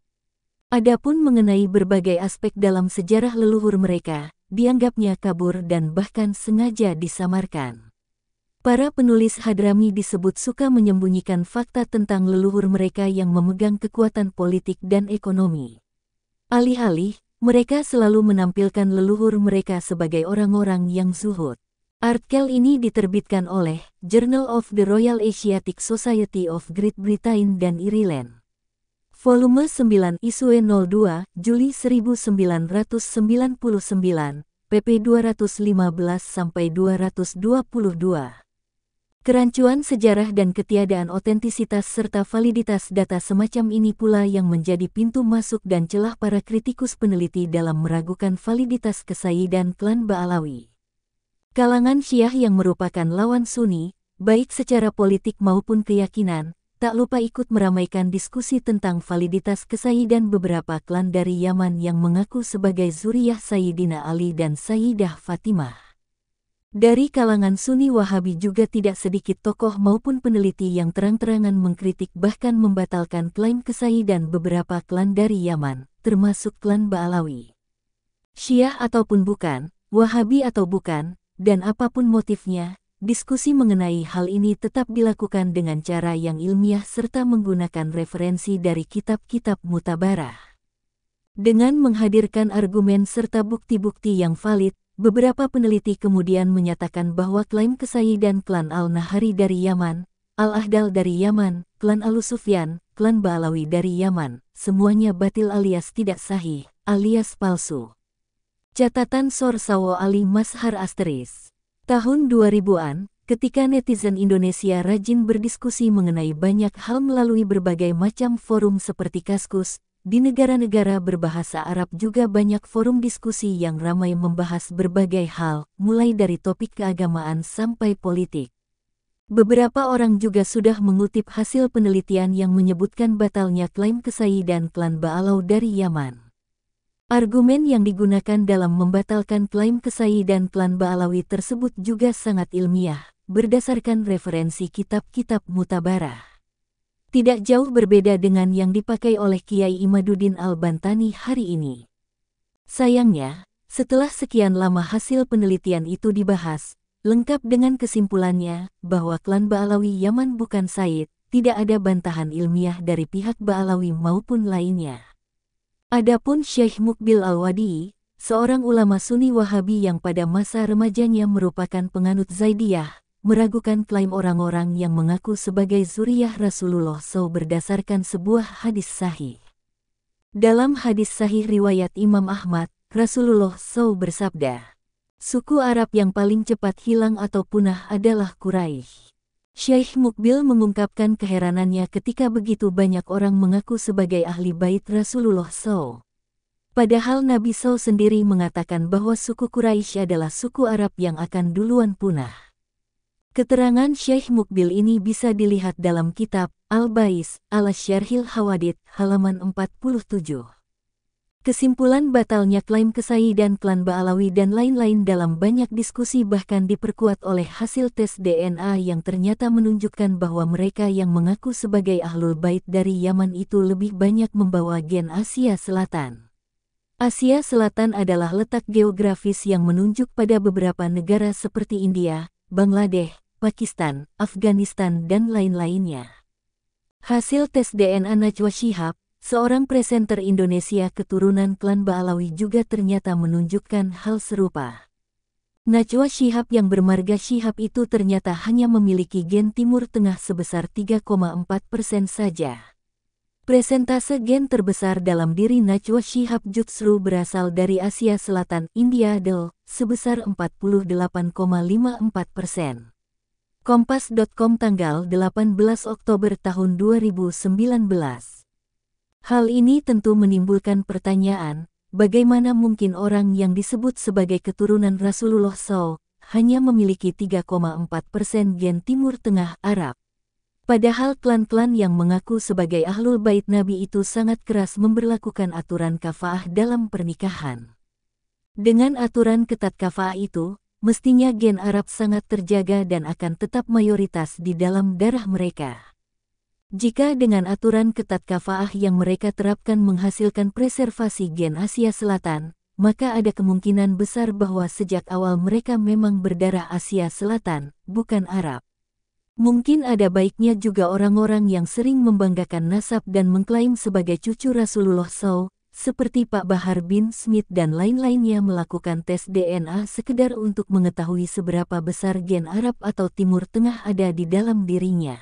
Adapun mengenai berbagai aspek dalam sejarah leluhur mereka, dianggapnya kabur dan bahkan sengaja disamarkan. Para penulis Hadrami disebut suka menyembunyikan fakta tentang leluhur mereka yang memegang kekuatan politik dan ekonomi. Alih-alih, mereka selalu menampilkan leluhur mereka sebagai orang-orang yang zuhud. Artikel ini diterbitkan oleh Journal of the Royal Asiatic Society of Great Britain dan Ireland. Volume 9 Isue 02, Juli 1999, pp 215-222. Kerancuan sejarah dan ketiadaan otentisitas serta validitas data semacam ini pula yang menjadi pintu masuk dan celah para kritikus peneliti dalam meragukan validitas Kesai dan klan Ba'alawi. Kalangan Syiah yang merupakan lawan Sunni, baik secara politik maupun keyakinan, tak lupa ikut meramaikan diskusi tentang validitas kesayidan beberapa klan dari Yaman yang mengaku sebagai Zuriyah Sayyidina Ali dan Sayyidah Fatimah. Dari kalangan Sunni Wahabi juga tidak sedikit tokoh maupun peneliti yang terang-terangan mengkritik bahkan membatalkan klaim kesayidan beberapa klan dari Yaman, termasuk klan Ba'alawi. Syiah ataupun bukan, Wahabi atau bukan, dan apapun motifnya, diskusi mengenai hal ini tetap dilakukan dengan cara yang ilmiah serta menggunakan referensi dari kitab-kitab mutabarah. Dengan menghadirkan argumen serta bukti-bukti yang valid, beberapa peneliti kemudian menyatakan bahwa klaim kesayi dan klan Al-Nahari dari Yaman, Al-Ahdal dari Yaman, klan Al-Sufyan, klan Balawi dari Yaman, semuanya batil alias tidak sahih, alias palsu. Catatan Sorsawo Ali Mashar Asteris Tahun 2000-an, ketika netizen Indonesia rajin berdiskusi mengenai banyak hal melalui berbagai macam forum seperti Kaskus, di negara-negara berbahasa Arab juga banyak forum diskusi yang ramai membahas berbagai hal, mulai dari topik keagamaan sampai politik. Beberapa orang juga sudah mengutip hasil penelitian yang menyebutkan batalnya klaim Kesai dan klan Baalau dari Yaman. Argumen yang digunakan dalam membatalkan klaim Kesai dan Klan Ba'alawi tersebut juga sangat ilmiah, berdasarkan referensi kitab-kitab mutabarah. Tidak jauh berbeda dengan yang dipakai oleh Kiai Imaduddin Al-Bantani hari ini. Sayangnya, setelah sekian lama hasil penelitian itu dibahas, lengkap dengan kesimpulannya bahwa klan Ba'alawi Yaman bukan Said, tidak ada bantahan ilmiah dari pihak Ba'alawi maupun lainnya. Adapun Syekh Mukbil Al-Wadi, seorang ulama Sunni Wahabi yang pada masa remajanya merupakan penganut Zaidiyah, meragukan klaim orang-orang yang mengaku sebagai zuriyah Rasulullah SAW berdasarkan sebuah hadis sahih. Dalam hadis sahih riwayat Imam Ahmad, Rasulullah SAW bersabda, Suku Arab yang paling cepat hilang atau punah adalah Quraisy. Syekh Mukbil mengungkapkan keheranannya ketika begitu banyak orang mengaku sebagai ahli bait Rasulullah SAW. Padahal Nabi SAW sendiri mengatakan bahwa suku Quraisy adalah suku Arab yang akan duluan punah. Keterangan Syekh Mukbil ini bisa dilihat dalam kitab Al-Bais ala Syarhil Hawadid halaman 47. Kesimpulan batalnya klaim Kesai dan klan Baalawi dan lain-lain dalam banyak diskusi bahkan diperkuat oleh hasil tes DNA yang ternyata menunjukkan bahwa mereka yang mengaku sebagai Ahlul Bait dari Yaman itu lebih banyak membawa gen Asia Selatan. Asia Selatan adalah letak geografis yang menunjuk pada beberapa negara seperti India, Bangladesh, Pakistan, Afghanistan dan lain-lainnya. Hasil tes DNA Najwa Shihab, seorang presenter Indonesia keturunan klan Baalawi juga ternyata menunjukkan hal serupa. Najwa Shihab yang bermarga Shihab itu ternyata hanya memiliki gen Timur Tengah sebesar 3,4 persen saja. Presentase gen terbesar dalam diri Najwa Shihab justru berasal dari Asia Selatan India Del, sebesar 48,54 persen. Kompas.com tanggal 18 Oktober tahun 2019 Hal ini tentu menimbulkan pertanyaan, bagaimana mungkin orang yang disebut sebagai keturunan Rasulullah SAW hanya memiliki 3,4 persen gen Timur Tengah Arab. Padahal klan-klan yang mengaku sebagai ahlul bait Nabi itu sangat keras memberlakukan aturan kafaah dalam pernikahan. Dengan aturan ketat kafaah itu, mestinya gen Arab sangat terjaga dan akan tetap mayoritas di dalam darah mereka. Jika dengan aturan ketat kafaah yang mereka terapkan menghasilkan preservasi gen Asia Selatan, maka ada kemungkinan besar bahwa sejak awal mereka memang berdarah Asia Selatan, bukan Arab. Mungkin ada baiknya juga orang-orang yang sering membanggakan nasab dan mengklaim sebagai cucu Rasulullah SAW, seperti Pak Bahar bin Smith dan lain-lainnya melakukan tes DNA sekedar untuk mengetahui seberapa besar gen Arab atau Timur Tengah ada di dalam dirinya.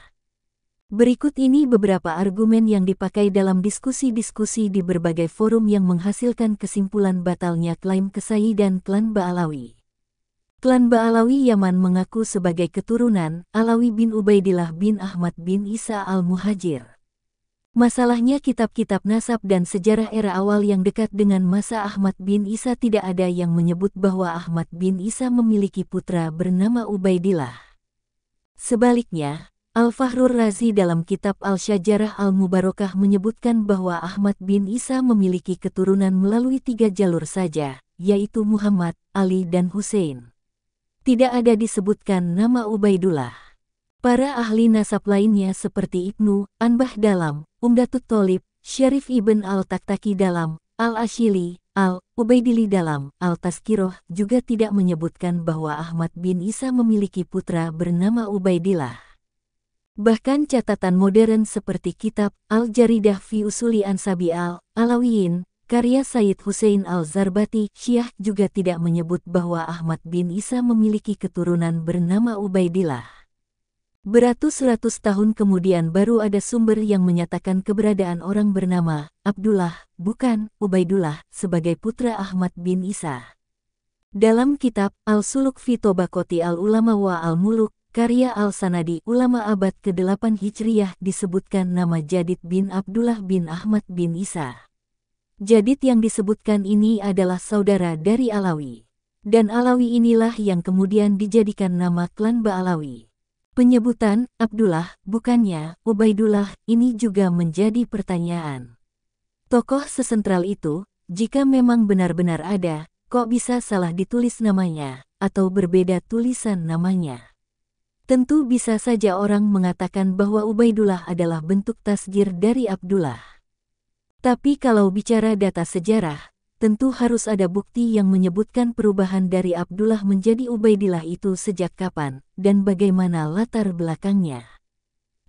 Berikut ini beberapa argumen yang dipakai dalam diskusi-diskusi di berbagai forum yang menghasilkan kesimpulan batalnya klaim Kesai dan klan Baalawi. Klan Baalawi Yaman mengaku sebagai keturunan Alawi bin Ubaidillah bin Ahmad bin Isa al-Muhajir. Masalahnya kitab-kitab nasab dan sejarah era awal yang dekat dengan masa Ahmad bin Isa tidak ada yang menyebut bahwa Ahmad bin Isa memiliki putra bernama Ubaidillah. Sebaliknya, Al-Fahrur Razi dalam kitab Al-Syajarah Al-Mubarakah menyebutkan bahwa Ahmad bin Isa memiliki keturunan melalui tiga jalur saja, yaitu Muhammad, Ali dan Hussein. Tidak ada disebutkan nama Ubaidullah. Para ahli nasab lainnya seperti Ibnu, Anbah Dalam, Umdatut Tolib, Syarif Ibn Al-Taktaki Dalam, Al-Ashili, Al-Ubaidili Dalam, Al-Taskiroh juga tidak menyebutkan bahwa Ahmad bin Isa memiliki putra bernama Ubaidillah. Bahkan catatan modern seperti kitab Al-Jaridah fi Usuli Ansabi al-Alawiyin, karya Said Hussein Al-Zarbati, Syiah juga tidak menyebut bahwa Ahmad bin Isa memiliki keturunan bernama Ubaidillah. Beratus-ratus tahun kemudian baru ada sumber yang menyatakan keberadaan orang bernama Abdullah, bukan Ubaidullah, sebagai putra Ahmad bin Isa. Dalam kitab Al-Suluk fi Tobakoti Al-Ulama wa Al-Muluk, karya Al-Sanadi ulama abad ke-8 Hijriyah disebutkan nama Jadid bin Abdullah bin Ahmad bin Isa. Jadid yang disebutkan ini adalah saudara dari Alawi. Dan Alawi inilah yang kemudian dijadikan nama klan Ba'alawi. Penyebutan Abdullah, bukannya Ubaidullah, ini juga menjadi pertanyaan. Tokoh sesentral itu, jika memang benar-benar ada, kok bisa salah ditulis namanya, atau berbeda tulisan namanya. Tentu bisa saja orang mengatakan bahwa Ubaidullah adalah bentuk tasgir dari Abdullah. Tapi kalau bicara data sejarah, tentu harus ada bukti yang menyebutkan perubahan dari Abdullah menjadi Ubaidillah itu sejak kapan, dan bagaimana latar belakangnya.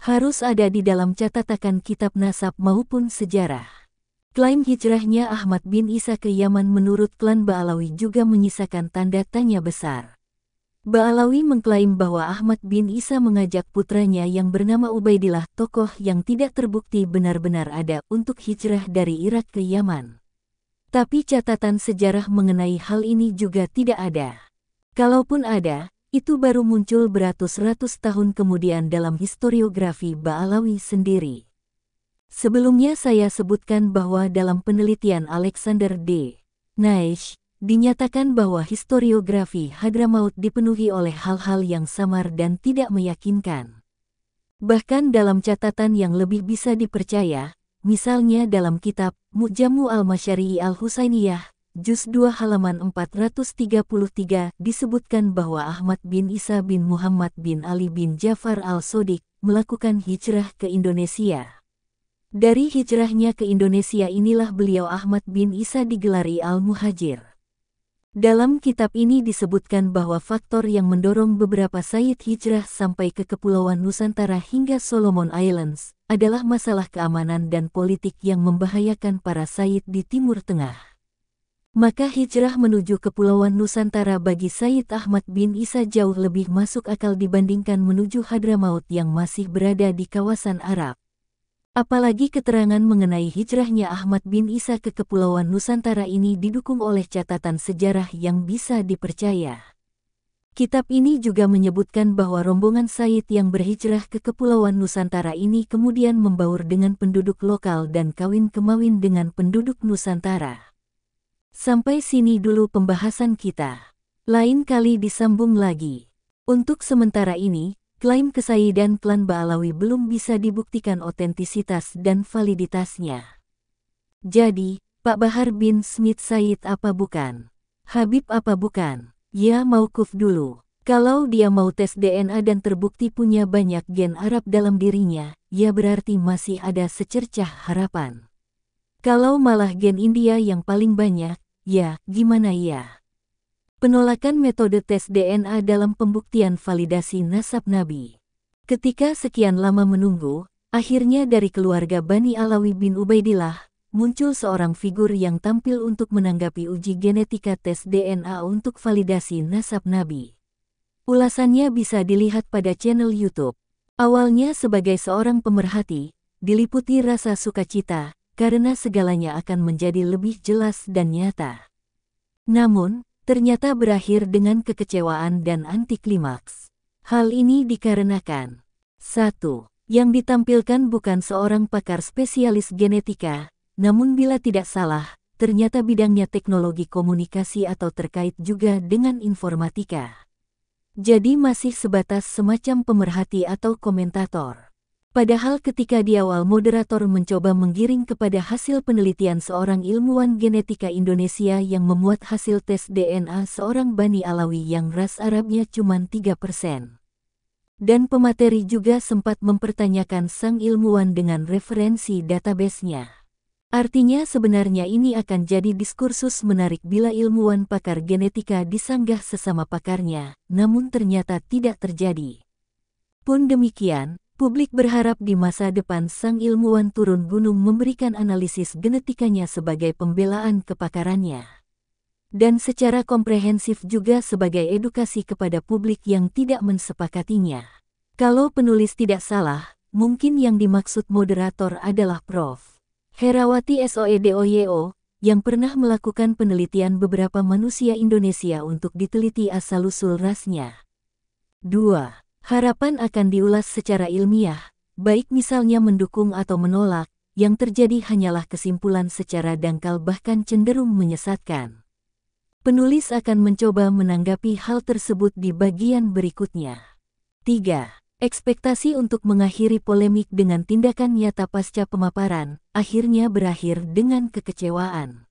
Harus ada di dalam catatan kitab nasab maupun sejarah. Klaim hijrahnya Ahmad bin Isa ke Yaman menurut klan Ba'alawi juga menyisakan tanda tanya besar. Ba'alawi mengklaim bahwa Ahmad bin Isa mengajak putranya yang bernama Ubaidillah tokoh yang tidak terbukti benar-benar ada untuk hijrah dari Irak ke Yaman. Tapi catatan sejarah mengenai hal ini juga tidak ada. Kalaupun ada, itu baru muncul beratus-ratus tahun kemudian dalam historiografi Ba'alawi sendiri. Sebelumnya saya sebutkan bahwa dalam penelitian Alexander D. Naish dinyatakan bahwa historiografi Hadramaut dipenuhi oleh hal-hal yang samar dan tidak meyakinkan. Bahkan dalam catatan yang lebih bisa dipercaya, misalnya dalam kitab Mujamu al-Masyari'i al-Husainiyah, Juz 2 halaman 433 disebutkan bahwa Ahmad bin Isa bin Muhammad bin Ali bin Jafar al-Sodik melakukan hijrah ke Indonesia. Dari hijrahnya ke Indonesia inilah beliau Ahmad bin Isa digelari Al-Muhajir. Dalam kitab ini disebutkan bahwa faktor yang mendorong beberapa Sayyid hijrah sampai ke Kepulauan Nusantara hingga Solomon Islands adalah masalah keamanan dan politik yang membahayakan para Sayyid di Timur Tengah. Maka hijrah menuju Kepulauan Nusantara bagi Said Ahmad bin Isa jauh lebih masuk akal dibandingkan menuju Hadramaut yang masih berada di kawasan Arab. Apalagi keterangan mengenai hijrahnya Ahmad bin Isa ke Kepulauan Nusantara ini didukung oleh catatan sejarah yang bisa dipercaya. Kitab ini juga menyebutkan bahwa rombongan Said yang berhijrah ke Kepulauan Nusantara ini kemudian membaur dengan penduduk lokal dan kawin kemawin dengan penduduk Nusantara. Sampai sini dulu pembahasan kita. Lain kali disambung lagi. Untuk sementara ini, Klaim dan klan Baalawi belum bisa dibuktikan otentisitas dan validitasnya. Jadi, Pak Bahar bin Smith Said apa bukan? Habib apa bukan? Ya mau kuf dulu. Kalau dia mau tes DNA dan terbukti punya banyak gen Arab dalam dirinya, ya berarti masih ada secercah harapan. Kalau malah gen India yang paling banyak, ya gimana ya? Penolakan metode tes DNA dalam pembuktian validasi nasab Nabi. Ketika sekian lama menunggu, akhirnya dari keluarga Bani Alawi bin Ubaidillah, muncul seorang figur yang tampil untuk menanggapi uji genetika tes DNA untuk validasi nasab Nabi. Ulasannya bisa dilihat pada channel YouTube. Awalnya sebagai seorang pemerhati, diliputi rasa sukacita, karena segalanya akan menjadi lebih jelas dan nyata. Namun, ternyata berakhir dengan kekecewaan dan anti klimaks. Hal ini dikarenakan satu Yang ditampilkan bukan seorang pakar spesialis genetika, namun bila tidak salah, ternyata bidangnya teknologi komunikasi atau terkait juga dengan informatika. Jadi masih sebatas semacam pemerhati atau komentator. Padahal ketika di awal moderator mencoba menggiring kepada hasil penelitian seorang ilmuwan genetika Indonesia yang memuat hasil tes DNA seorang Bani Alawi yang ras Arabnya cuma 3 persen. Dan pemateri juga sempat mempertanyakan sang ilmuwan dengan referensi databasenya. Artinya sebenarnya ini akan jadi diskursus menarik bila ilmuwan pakar genetika disanggah sesama pakarnya, namun ternyata tidak terjadi. Pun demikian, publik berharap di masa depan sang ilmuwan turun gunung memberikan analisis genetikanya sebagai pembelaan kepakarannya. Dan secara komprehensif juga sebagai edukasi kepada publik yang tidak mensepakatinya. Kalau penulis tidak salah, mungkin yang dimaksud moderator adalah Prof. Herawati SOEDOYO, e yang pernah melakukan penelitian beberapa manusia Indonesia untuk diteliti asal-usul rasnya. 2. Harapan akan diulas secara ilmiah, baik misalnya mendukung atau menolak, yang terjadi hanyalah kesimpulan secara dangkal bahkan cenderung menyesatkan. Penulis akan mencoba menanggapi hal tersebut di bagian berikutnya. 3. Ekspektasi untuk mengakhiri polemik dengan tindakan nyata pasca pemaparan, akhirnya berakhir dengan kekecewaan.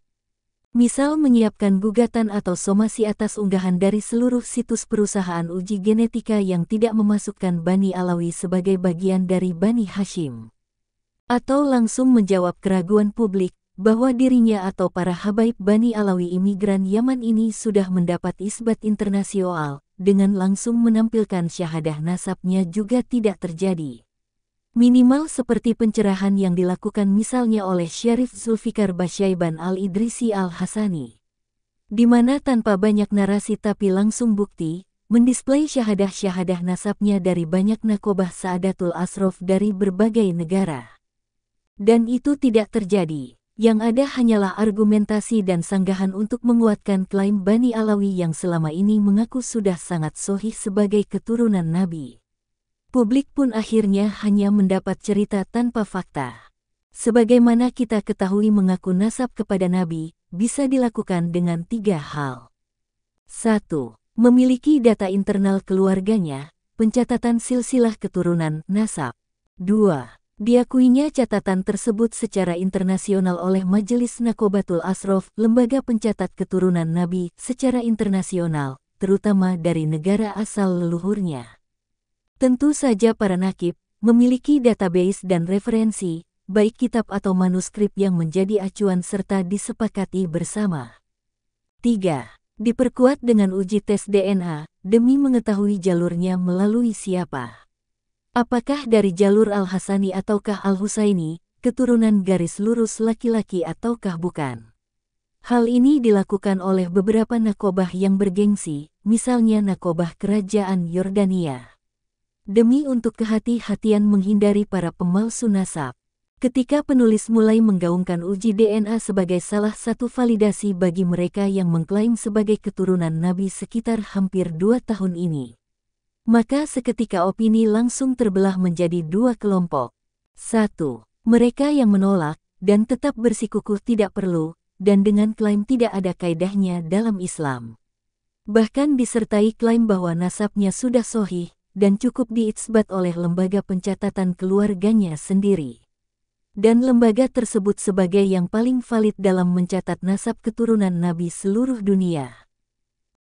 Misal menyiapkan gugatan atau somasi atas unggahan dari seluruh situs perusahaan uji genetika yang tidak memasukkan Bani Alawi sebagai bagian dari Bani Hashim. Atau langsung menjawab keraguan publik bahwa dirinya atau para habaib Bani Alawi imigran Yaman ini sudah mendapat isbat internasional dengan langsung menampilkan syahadah nasabnya juga tidak terjadi. Minimal seperti pencerahan yang dilakukan misalnya oleh Syarif Zulfikar Basyaiban Al-Idrisi Al-Hasani. Di mana tanpa banyak narasi tapi langsung bukti, mendisplay syahadah-syahadah nasabnya dari banyak nakobah Saadatul Asrof dari berbagai negara. Dan itu tidak terjadi. Yang ada hanyalah argumentasi dan sanggahan untuk menguatkan klaim Bani Alawi yang selama ini mengaku sudah sangat sohih sebagai keturunan Nabi publik pun akhirnya hanya mendapat cerita tanpa fakta. Sebagaimana kita ketahui mengaku nasab kepada Nabi, bisa dilakukan dengan tiga hal. 1. Memiliki data internal keluarganya, pencatatan silsilah keturunan nasab. 2. Diakuinya catatan tersebut secara internasional oleh Majelis Nakobatul Asrof, lembaga pencatat keturunan Nabi, secara internasional, terutama dari negara asal leluhurnya. Tentu saja para nakib memiliki database dan referensi, baik kitab atau manuskrip yang menjadi acuan serta disepakati bersama. 3. Diperkuat dengan uji tes DNA demi mengetahui jalurnya melalui siapa. Apakah dari jalur Al-Hasani ataukah Al-Husaini, keturunan garis lurus laki-laki ataukah bukan. Hal ini dilakukan oleh beberapa nakobah yang bergengsi, misalnya nakobah kerajaan Yordania demi untuk kehati-hatian menghindari para pemalsu nasab. Ketika penulis mulai menggaungkan uji DNA sebagai salah satu validasi bagi mereka yang mengklaim sebagai keturunan Nabi sekitar hampir dua tahun ini. Maka seketika opini langsung terbelah menjadi dua kelompok. Satu, mereka yang menolak dan tetap bersikukuh tidak perlu, dan dengan klaim tidak ada kaidahnya dalam Islam. Bahkan disertai klaim bahwa nasabnya sudah sohih, dan cukup diitsbat oleh lembaga pencatatan keluarganya sendiri. Dan lembaga tersebut sebagai yang paling valid dalam mencatat nasab keturunan Nabi seluruh dunia.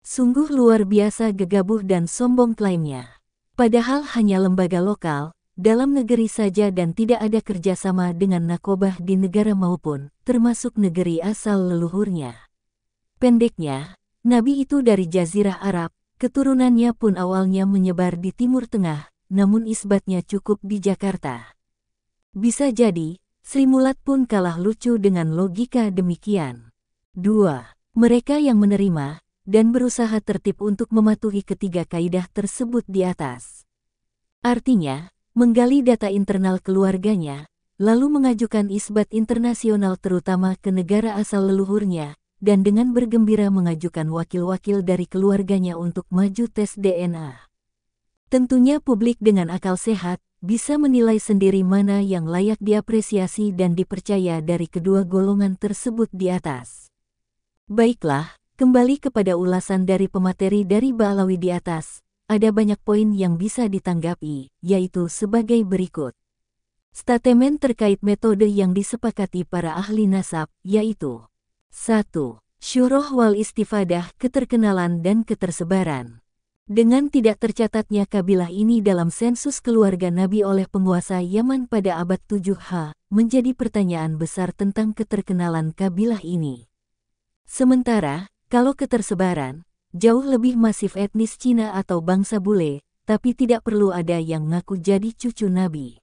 Sungguh luar biasa gegabah dan sombong klaimnya. Padahal hanya lembaga lokal, dalam negeri saja dan tidak ada kerjasama dengan nakobah di negara maupun, termasuk negeri asal leluhurnya. Pendeknya, Nabi itu dari Jazirah Arab, Keturunannya pun awalnya menyebar di Timur Tengah, namun isbatnya cukup di Jakarta. Bisa jadi, Sri Mulat pun kalah lucu dengan logika demikian. 2. Mereka yang menerima dan berusaha tertib untuk mematuhi ketiga kaidah tersebut di atas. Artinya, menggali data internal keluarganya, lalu mengajukan isbat internasional terutama ke negara asal leluhurnya, dan dengan bergembira mengajukan wakil-wakil dari keluarganya untuk maju tes DNA. Tentunya publik dengan akal sehat bisa menilai sendiri mana yang layak diapresiasi dan dipercaya dari kedua golongan tersebut di atas. Baiklah, kembali kepada ulasan dari pemateri dari Balawi di atas, ada banyak poin yang bisa ditanggapi, yaitu sebagai berikut. Statement terkait metode yang disepakati para ahli nasab, yaitu 1. Syuroh wal istifadah, keterkenalan dan ketersebaran. Dengan tidak tercatatnya kabilah ini dalam sensus keluarga Nabi oleh penguasa Yaman pada abad 7H, menjadi pertanyaan besar tentang keterkenalan kabilah ini. Sementara, kalau ketersebaran, jauh lebih masif etnis Cina atau bangsa bule, tapi tidak perlu ada yang ngaku jadi cucu Nabi.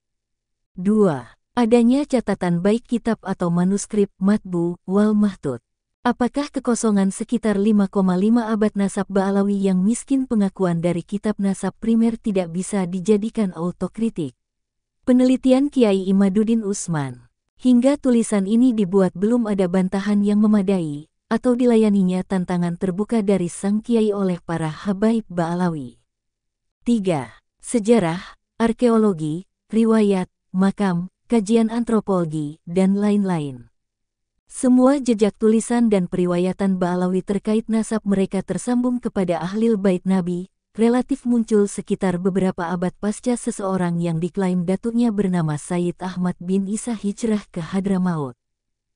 2. Adanya catatan baik kitab atau manuskrip Matbu wal Mahtut. Apakah kekosongan sekitar 5,5 abad nasab Ba'alawi yang miskin pengakuan dari kitab nasab primer tidak bisa dijadikan autokritik? Penelitian Kiai Imaduddin Usman Hingga tulisan ini dibuat belum ada bantahan yang memadai, atau dilayaninya tantangan terbuka dari sang kiai oleh para habaib Ba'alawi. 3. Sejarah, arkeologi, riwayat, makam, kajian antropologi, dan lain-lain. Semua jejak tulisan dan periwayatan Ba'alawi terkait nasab mereka tersambung kepada ahlil bait Nabi, relatif muncul sekitar beberapa abad pasca seseorang yang diklaim datuknya bernama Said Ahmad bin Isa hijrah ke Hadramaut.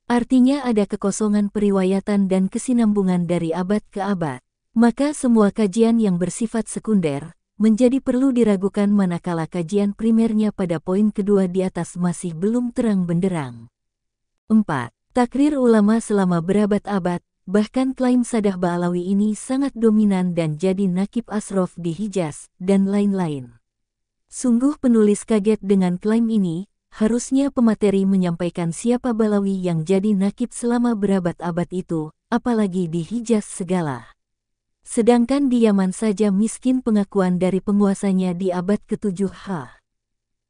Artinya ada kekosongan periwayatan dan kesinambungan dari abad ke abad. Maka semua kajian yang bersifat sekunder, menjadi perlu diragukan manakala kajian primernya pada poin kedua di atas masih belum terang benderang. 4. Takrir ulama selama berabad-abad, bahkan klaim Sadah Ba'alawi ini sangat dominan dan jadi nakib asrof di Hijaz, dan lain-lain. Sungguh penulis kaget dengan klaim ini, harusnya pemateri menyampaikan siapa Balawi yang jadi nakib selama berabad-abad itu, apalagi di Hijaz segala. Sedangkan di Yaman saja miskin pengakuan dari penguasanya di abad ke-7H.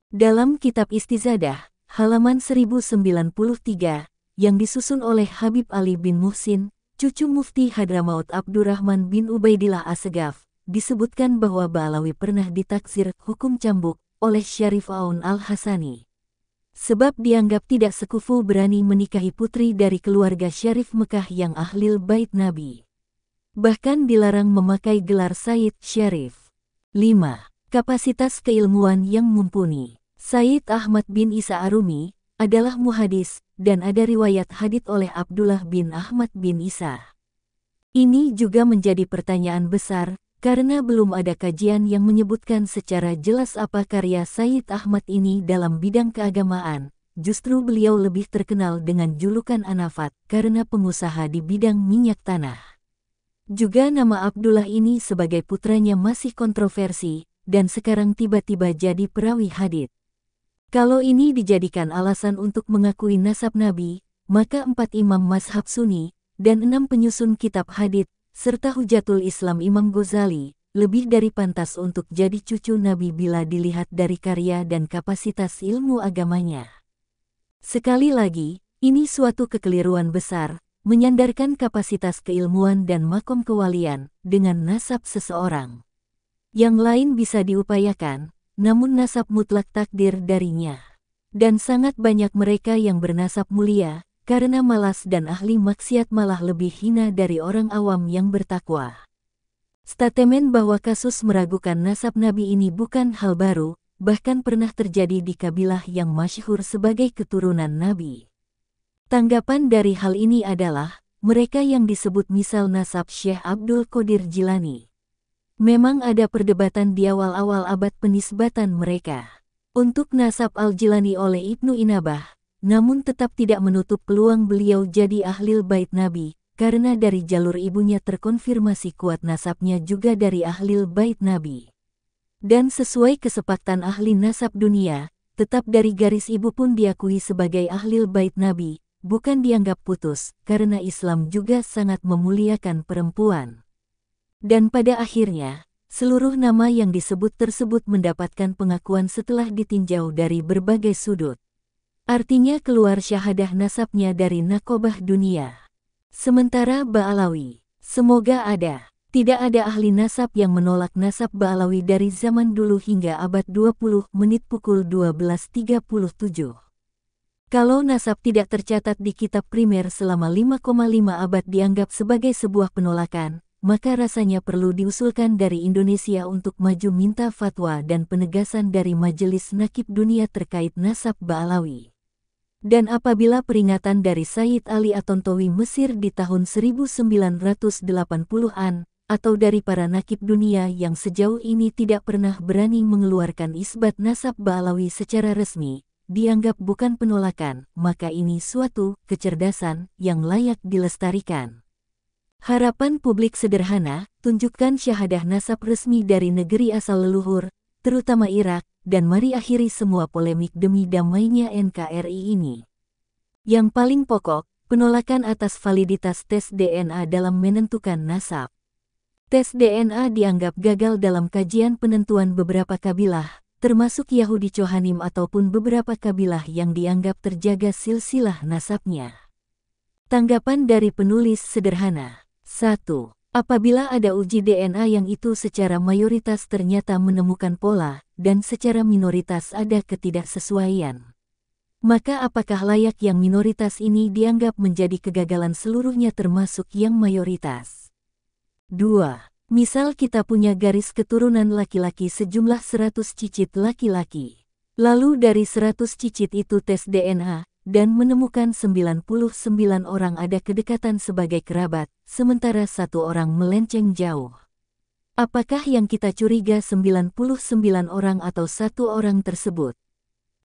Dalam kitab Istizadah, halaman 1093, yang disusun oleh Habib Ali bin Muhsin, cucu mufti Hadramaut Abdurrahman bin Ubaidillah Asegaf, disebutkan bahwa Balawi pernah ditaksir hukum cambuk oleh Syarif Aun Al-Hasani. Sebab dianggap tidak sekufu berani menikahi putri dari keluarga Syarif Mekah yang ahlil bait Nabi bahkan dilarang memakai gelar Said Syarif. 5. Kapasitas keilmuan yang mumpuni Said Ahmad bin Isa Arumi adalah muhadis dan ada riwayat hadith oleh Abdullah bin Ahmad bin Isa. Ini juga menjadi pertanyaan besar karena belum ada kajian yang menyebutkan secara jelas apa karya Said Ahmad ini dalam bidang keagamaan. Justru beliau lebih terkenal dengan julukan Anafat karena pengusaha di bidang minyak tanah. Juga nama Abdullah ini sebagai putranya masih kontroversi, dan sekarang tiba-tiba jadi perawi hadit. Kalau ini dijadikan alasan untuk mengakui nasab Nabi, maka empat imam mazhab Sunni, dan enam penyusun kitab hadith, serta hujatul Islam Imam Ghazali, lebih dari pantas untuk jadi cucu Nabi bila dilihat dari karya dan kapasitas ilmu agamanya. Sekali lagi, ini suatu kekeliruan besar, menyandarkan kapasitas keilmuan dan makom kewalian dengan nasab seseorang. Yang lain bisa diupayakan, namun nasab mutlak takdir darinya. Dan sangat banyak mereka yang bernasab mulia, karena malas dan ahli maksiat malah lebih hina dari orang awam yang bertakwa. Statement bahwa kasus meragukan nasab Nabi ini bukan hal baru, bahkan pernah terjadi di kabilah yang masyhur sebagai keturunan Nabi. Tanggapan dari hal ini adalah, mereka yang disebut misal nasab Syekh Abdul Qadir Jilani. Memang ada perdebatan di awal-awal abad penisbatan mereka. Untuk nasab Al-Jilani oleh Ibnu Inabah, namun tetap tidak menutup peluang beliau jadi ahlil bait Nabi, karena dari jalur ibunya terkonfirmasi kuat nasabnya juga dari ahlil bait Nabi. Dan sesuai kesepakatan ahli nasab dunia, tetap dari garis ibu pun diakui sebagai ahlil bait Nabi, bukan dianggap putus karena Islam juga sangat memuliakan perempuan. Dan pada akhirnya, seluruh nama yang disebut tersebut mendapatkan pengakuan setelah ditinjau dari berbagai sudut. Artinya keluar syahadah nasabnya dari nakobah dunia. Sementara Ba'alawi, semoga ada. Tidak ada ahli nasab yang menolak nasab Ba'alawi dari zaman dulu hingga abad 20 menit pukul 12.37. Kalau nasab tidak tercatat di kitab primer selama 5,5 abad dianggap sebagai sebuah penolakan, maka rasanya perlu diusulkan dari Indonesia untuk maju minta fatwa dan penegasan dari Majelis Nakib Dunia terkait nasab Ba'alawi. Dan apabila peringatan dari Said Ali Atontowi Mesir di tahun 1980-an, atau dari para nakib dunia yang sejauh ini tidak pernah berani mengeluarkan isbat nasab Ba'alawi secara resmi, dianggap bukan penolakan, maka ini suatu kecerdasan yang layak dilestarikan. Harapan publik sederhana, tunjukkan syahadah nasab resmi dari negeri asal leluhur, terutama Irak, dan mari akhiri semua polemik demi damainya NKRI ini. Yang paling pokok, penolakan atas validitas tes DNA dalam menentukan nasab. Tes DNA dianggap gagal dalam kajian penentuan beberapa kabilah, termasuk Yahudi Cohanim ataupun beberapa kabilah yang dianggap terjaga silsilah nasabnya. Tanggapan dari penulis sederhana 1. Apabila ada uji DNA yang itu secara mayoritas ternyata menemukan pola, dan secara minoritas ada ketidaksesuaian. Maka apakah layak yang minoritas ini dianggap menjadi kegagalan seluruhnya termasuk yang mayoritas? 2. Misal kita punya garis keturunan laki-laki sejumlah 100 cicit laki-laki. Lalu dari 100 cicit itu tes DNA, dan menemukan 99 orang ada kedekatan sebagai kerabat, sementara satu orang melenceng jauh. Apakah yang kita curiga 99 orang atau satu orang tersebut?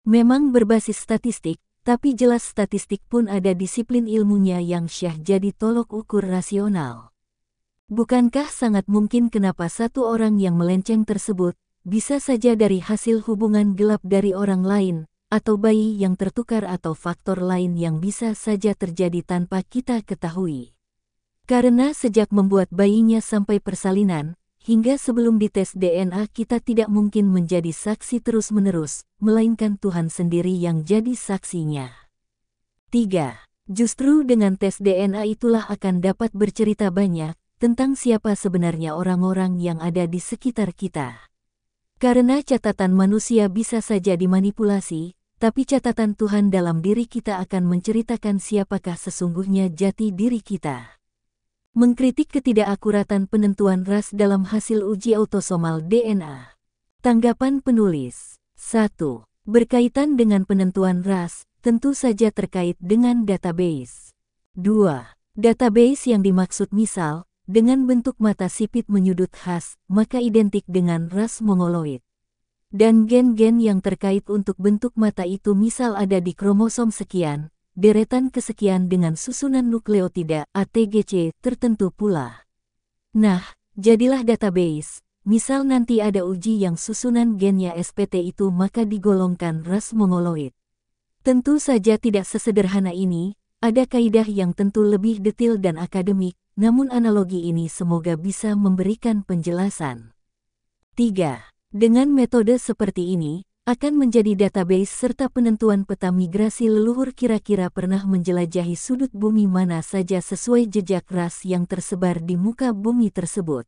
Memang berbasis statistik, tapi jelas statistik pun ada disiplin ilmunya yang syah jadi tolok ukur rasional. Bukankah sangat mungkin kenapa satu orang yang melenceng tersebut bisa saja dari hasil hubungan gelap dari orang lain, atau bayi yang tertukar atau faktor lain yang bisa saja terjadi tanpa kita ketahui. Karena sejak membuat bayinya sampai persalinan, hingga sebelum dites DNA kita tidak mungkin menjadi saksi terus-menerus, melainkan Tuhan sendiri yang jadi saksinya. 3. Justru dengan tes DNA itulah akan dapat bercerita banyak, tentang siapa sebenarnya orang-orang yang ada di sekitar kita. Karena catatan manusia bisa saja dimanipulasi, tapi catatan Tuhan dalam diri kita akan menceritakan siapakah sesungguhnya jati diri kita. Mengkritik ketidakakuratan penentuan ras dalam hasil uji autosomal DNA. Tanggapan penulis 1. Berkaitan dengan penentuan ras, tentu saja terkait dengan database. 2. Database yang dimaksud misal, dengan bentuk mata sipit menyudut khas, maka identik dengan ras mongoloid. Dan gen-gen yang terkait untuk bentuk mata itu misal ada di kromosom sekian, deretan kesekian dengan susunan nukleotida ATGC tertentu pula. Nah, jadilah database. Misal nanti ada uji yang susunan gennya SPT itu maka digolongkan ras mongoloid. Tentu saja tidak sesederhana ini, ada kaidah yang tentu lebih detil dan akademik, namun analogi ini semoga bisa memberikan penjelasan. 3. Dengan metode seperti ini, akan menjadi database serta penentuan peta migrasi leluhur kira-kira pernah menjelajahi sudut bumi mana saja sesuai jejak ras yang tersebar di muka bumi tersebut.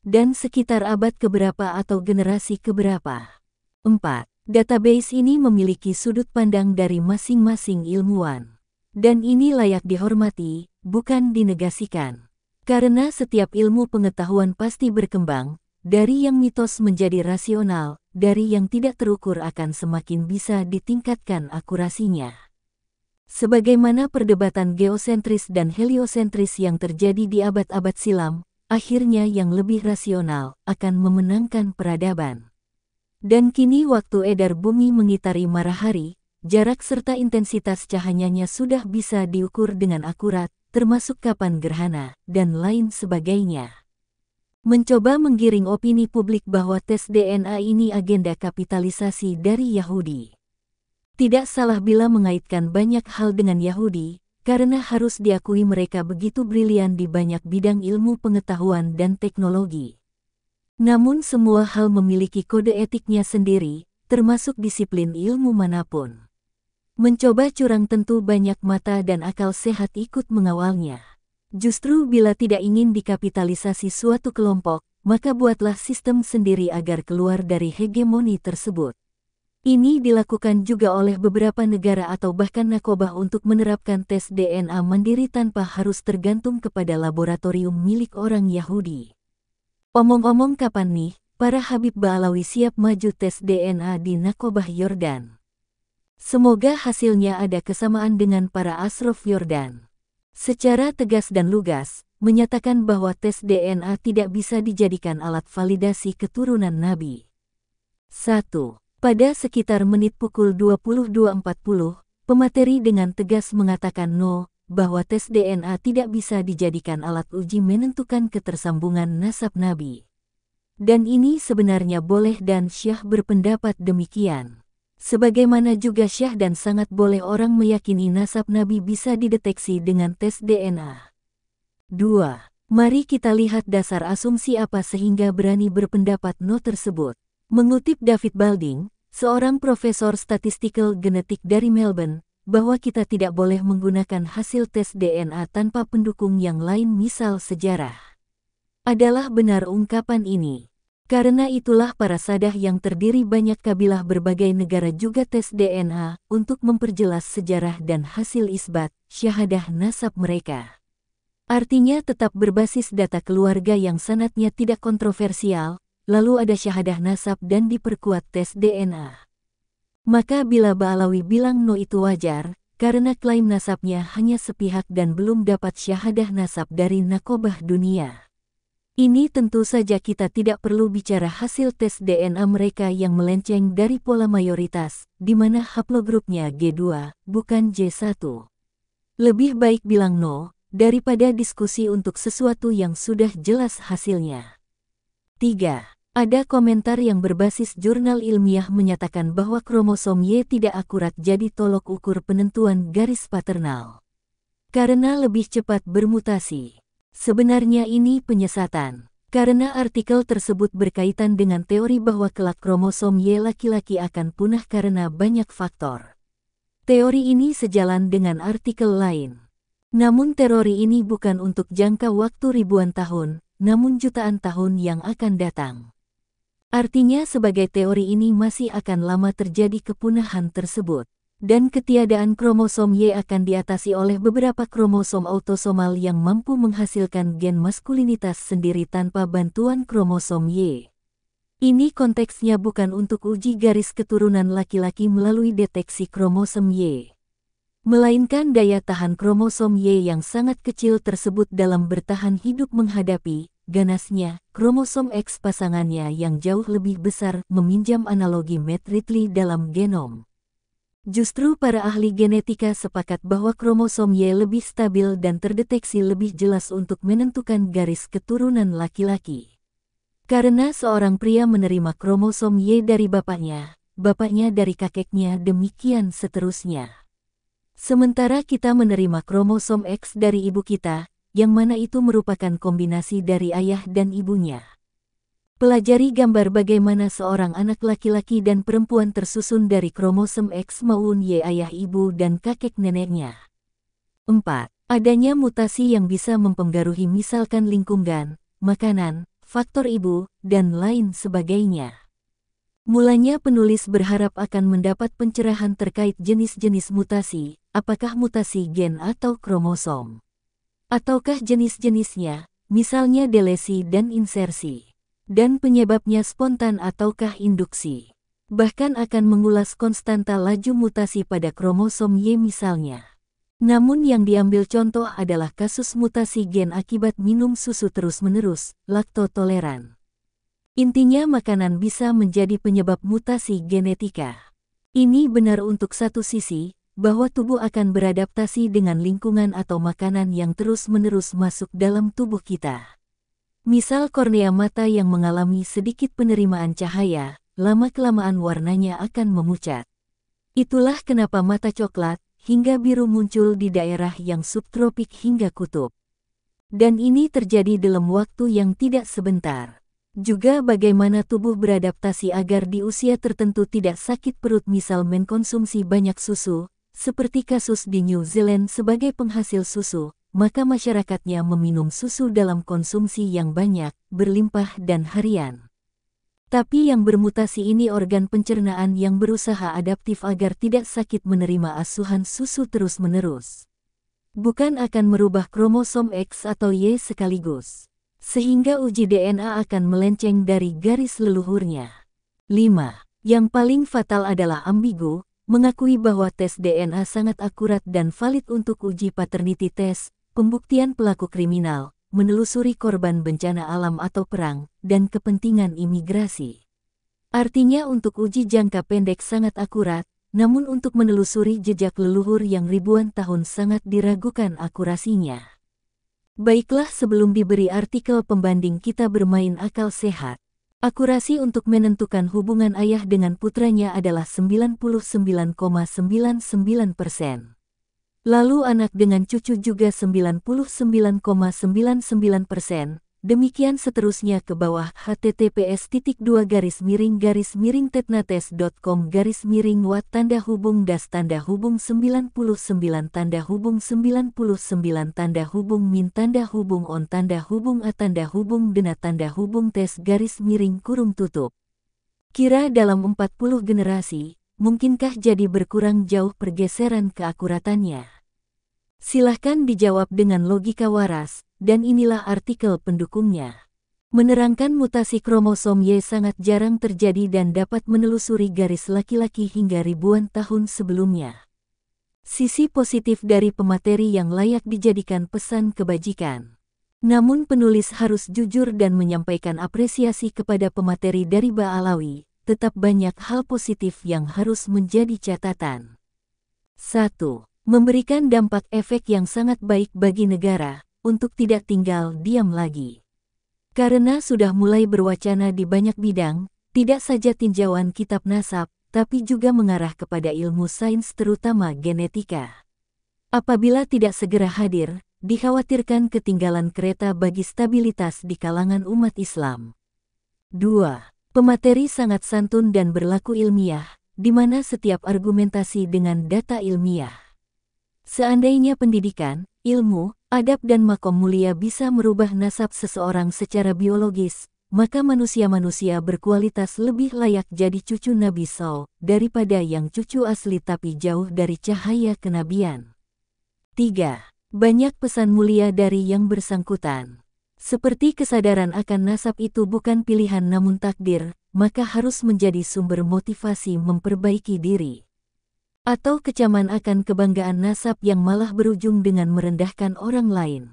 Dan sekitar abad keberapa atau generasi keberapa. 4. Database ini memiliki sudut pandang dari masing-masing ilmuwan. Dan ini layak dihormati, bukan dinegasikan. Karena setiap ilmu pengetahuan pasti berkembang, dari yang mitos menjadi rasional, dari yang tidak terukur akan semakin bisa ditingkatkan akurasinya. Sebagaimana perdebatan geosentris dan heliosentris yang terjadi di abad-abad silam, akhirnya yang lebih rasional akan memenangkan peradaban. Dan kini waktu edar bumi mengitari marahari, jarak serta intensitas cahayanya sudah bisa diukur dengan akurat, termasuk kapan gerhana, dan lain sebagainya. Mencoba menggiring opini publik bahwa tes DNA ini agenda kapitalisasi dari Yahudi. Tidak salah bila mengaitkan banyak hal dengan Yahudi, karena harus diakui mereka begitu brilian di banyak bidang ilmu pengetahuan dan teknologi. Namun semua hal memiliki kode etiknya sendiri, termasuk disiplin ilmu manapun. Mencoba curang tentu banyak mata dan akal sehat ikut mengawalnya. Justru bila tidak ingin dikapitalisasi suatu kelompok, maka buatlah sistem sendiri agar keluar dari hegemoni tersebut. Ini dilakukan juga oleh beberapa negara atau bahkan nakobah untuk menerapkan tes DNA mandiri tanpa harus tergantung kepada laboratorium milik orang Yahudi. Omong-omong kapan nih, para Habib Ba'alawi siap maju tes DNA di nakobah Yordan? Semoga hasilnya ada kesamaan dengan para asrof Yordan. Secara tegas dan lugas, menyatakan bahwa tes DNA tidak bisa dijadikan alat validasi keturunan Nabi. 1. Pada sekitar menit pukul 22.40, pemateri dengan tegas mengatakan no, bahwa tes DNA tidak bisa dijadikan alat uji menentukan ketersambungan nasab Nabi. Dan ini sebenarnya boleh dan Syah berpendapat demikian. Sebagaimana juga syah dan sangat boleh orang meyakini nasab Nabi bisa dideteksi dengan tes DNA. 2. Mari kita lihat dasar asumsi apa sehingga berani berpendapat no tersebut. Mengutip David Balding, seorang profesor statistical genetik dari Melbourne, bahwa kita tidak boleh menggunakan hasil tes DNA tanpa pendukung yang lain misal sejarah. Adalah benar ungkapan ini. Karena itulah para sadah yang terdiri banyak kabilah berbagai negara juga tes DNA untuk memperjelas sejarah dan hasil isbat syahadah nasab mereka. Artinya tetap berbasis data keluarga yang sanatnya tidak kontroversial, lalu ada syahadah nasab dan diperkuat tes DNA. Maka bila Ba'alawi bilang no itu wajar, karena klaim nasabnya hanya sepihak dan belum dapat syahadah nasab dari nakobah dunia. Ini tentu saja kita tidak perlu bicara hasil tes DNA mereka yang melenceng dari pola mayoritas, di mana haplogrupnya G2, bukan J1. Lebih baik bilang no, daripada diskusi untuk sesuatu yang sudah jelas hasilnya. 3. Ada komentar yang berbasis jurnal ilmiah menyatakan bahwa kromosom Y tidak akurat jadi tolok ukur penentuan garis paternal. Karena lebih cepat bermutasi. Sebenarnya ini penyesatan, karena artikel tersebut berkaitan dengan teori bahwa kelak kromosom Y laki-laki akan punah karena banyak faktor. Teori ini sejalan dengan artikel lain. Namun teori ini bukan untuk jangka waktu ribuan tahun, namun jutaan tahun yang akan datang. Artinya sebagai teori ini masih akan lama terjadi kepunahan tersebut dan ketiadaan kromosom Y akan diatasi oleh beberapa kromosom autosomal yang mampu menghasilkan gen maskulinitas sendiri tanpa bantuan kromosom Y. Ini konteksnya bukan untuk uji garis keturunan laki-laki melalui deteksi kromosom Y, melainkan daya tahan kromosom Y yang sangat kecil tersebut dalam bertahan hidup menghadapi ganasnya kromosom X pasangannya yang jauh lebih besar meminjam analogi Matt Ridley dalam genom. Justru para ahli genetika sepakat bahwa kromosom Y lebih stabil dan terdeteksi lebih jelas untuk menentukan garis keturunan laki-laki. Karena seorang pria menerima kromosom Y dari bapaknya, bapaknya dari kakeknya demikian seterusnya. Sementara kita menerima kromosom X dari ibu kita, yang mana itu merupakan kombinasi dari ayah dan ibunya. Pelajari gambar bagaimana seorang anak laki-laki dan perempuan tersusun dari kromosom X maupun Y ayah ibu dan kakek neneknya. 4. Adanya mutasi yang bisa mempengaruhi misalkan lingkungan, makanan, faktor ibu, dan lain sebagainya. Mulanya penulis berharap akan mendapat pencerahan terkait jenis-jenis mutasi, apakah mutasi gen atau kromosom, ataukah jenis-jenisnya, misalnya delesi dan insersi dan penyebabnya spontan ataukah induksi. Bahkan akan mengulas konstanta laju mutasi pada kromosom Y misalnya. Namun yang diambil contoh adalah kasus mutasi gen akibat minum susu terus-menerus, laktotoleran. Intinya makanan bisa menjadi penyebab mutasi genetika. Ini benar untuk satu sisi, bahwa tubuh akan beradaptasi dengan lingkungan atau makanan yang terus-menerus masuk dalam tubuh kita. Misal kornea mata yang mengalami sedikit penerimaan cahaya, lama-kelamaan warnanya akan memucat. Itulah kenapa mata coklat hingga biru muncul di daerah yang subtropik hingga kutub. Dan ini terjadi dalam waktu yang tidak sebentar. Juga bagaimana tubuh beradaptasi agar di usia tertentu tidak sakit perut misal mengkonsumsi banyak susu, seperti kasus di New Zealand sebagai penghasil susu, maka masyarakatnya meminum susu dalam konsumsi yang banyak, berlimpah dan harian. Tapi yang bermutasi ini organ pencernaan yang berusaha adaptif agar tidak sakit menerima asuhan susu terus-menerus. Bukan akan merubah kromosom X atau Y sekaligus. Sehingga uji DNA akan melenceng dari garis leluhurnya. 5. Yang paling fatal adalah ambigu, mengakui bahwa tes DNA sangat akurat dan valid untuk uji paternity test, Pembuktian pelaku kriminal, menelusuri korban bencana alam atau perang, dan kepentingan imigrasi. Artinya untuk uji jangka pendek sangat akurat, namun untuk menelusuri jejak leluhur yang ribuan tahun sangat diragukan akurasinya. Baiklah sebelum diberi artikel pembanding kita bermain akal sehat. Akurasi untuk menentukan hubungan ayah dengan putranya adalah 99,99 persen. Lalu anak dengan cucu juga 99,99 persen. Demikian seterusnya ke bawah https titik dua garis miring garis miring tetnates.com garis miring wat tanda hubung das tanda hubung 99 tanda hubung 99 tanda hubung min tanda hubung on tanda hubung a tanda hubung dena tanda hubung tes garis miring kurung tutup. Kira dalam 40 generasi, mungkinkah jadi berkurang jauh pergeseran keakuratannya? Silahkan dijawab dengan logika waras, dan inilah artikel pendukungnya. Menerangkan mutasi kromosom Y sangat jarang terjadi dan dapat menelusuri garis laki-laki hingga ribuan tahun sebelumnya. Sisi positif dari pemateri yang layak dijadikan pesan kebajikan. Namun penulis harus jujur dan menyampaikan apresiasi kepada pemateri dari Baalawi, tetap banyak hal positif yang harus menjadi catatan. 1. Memberikan dampak efek yang sangat baik bagi negara, untuk tidak tinggal diam lagi. Karena sudah mulai berwacana di banyak bidang, tidak saja tinjauan kitab nasab, tapi juga mengarah kepada ilmu sains terutama genetika. Apabila tidak segera hadir, dikhawatirkan ketinggalan kereta bagi stabilitas di kalangan umat Islam. 2. Pemateri sangat santun dan berlaku ilmiah, di mana setiap argumentasi dengan data ilmiah. Seandainya pendidikan, ilmu, adab dan makom mulia bisa merubah nasab seseorang secara biologis, maka manusia-manusia berkualitas lebih layak jadi cucu Nabi Saul daripada yang cucu asli tapi jauh dari cahaya kenabian. 3. Banyak pesan mulia dari yang bersangkutan. Seperti kesadaran akan nasab itu bukan pilihan namun takdir, maka harus menjadi sumber motivasi memperbaiki diri. Atau kecaman akan kebanggaan nasab yang malah berujung dengan merendahkan orang lain.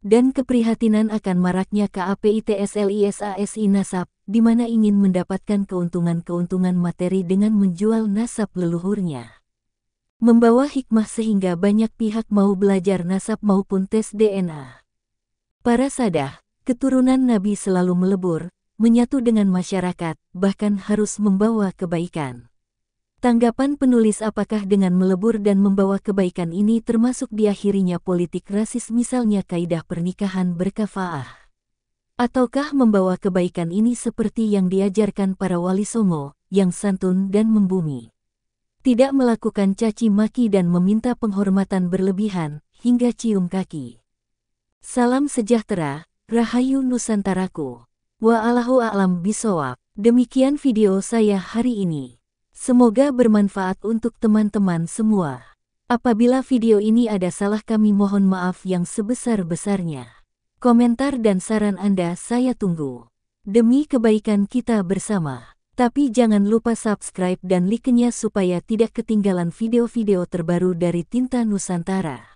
Dan keprihatinan akan maraknya KAPITSLISASI nasab, di mana ingin mendapatkan keuntungan-keuntungan materi dengan menjual nasab leluhurnya membawa hikmah sehingga banyak pihak mau belajar nasab maupun tes DNA. Para sadah, keturunan Nabi selalu melebur, menyatu dengan masyarakat, bahkan harus membawa kebaikan. Tanggapan penulis apakah dengan melebur dan membawa kebaikan ini termasuk diakhirinya politik rasis misalnya kaidah pernikahan berkafaah? Ataukah membawa kebaikan ini seperti yang diajarkan para wali songo, yang santun dan membumi? Tidak melakukan caci maki dan meminta penghormatan berlebihan, hingga cium kaki. Salam sejahtera, Rahayu Nusantaraku. Wa'alahu a'lam bisawab. Demikian video saya hari ini. Semoga bermanfaat untuk teman-teman semua. Apabila video ini ada salah kami mohon maaf yang sebesar-besarnya. Komentar dan saran Anda saya tunggu. Demi kebaikan kita bersama. Tapi jangan lupa subscribe dan like-nya supaya tidak ketinggalan video-video terbaru dari Tinta Nusantara.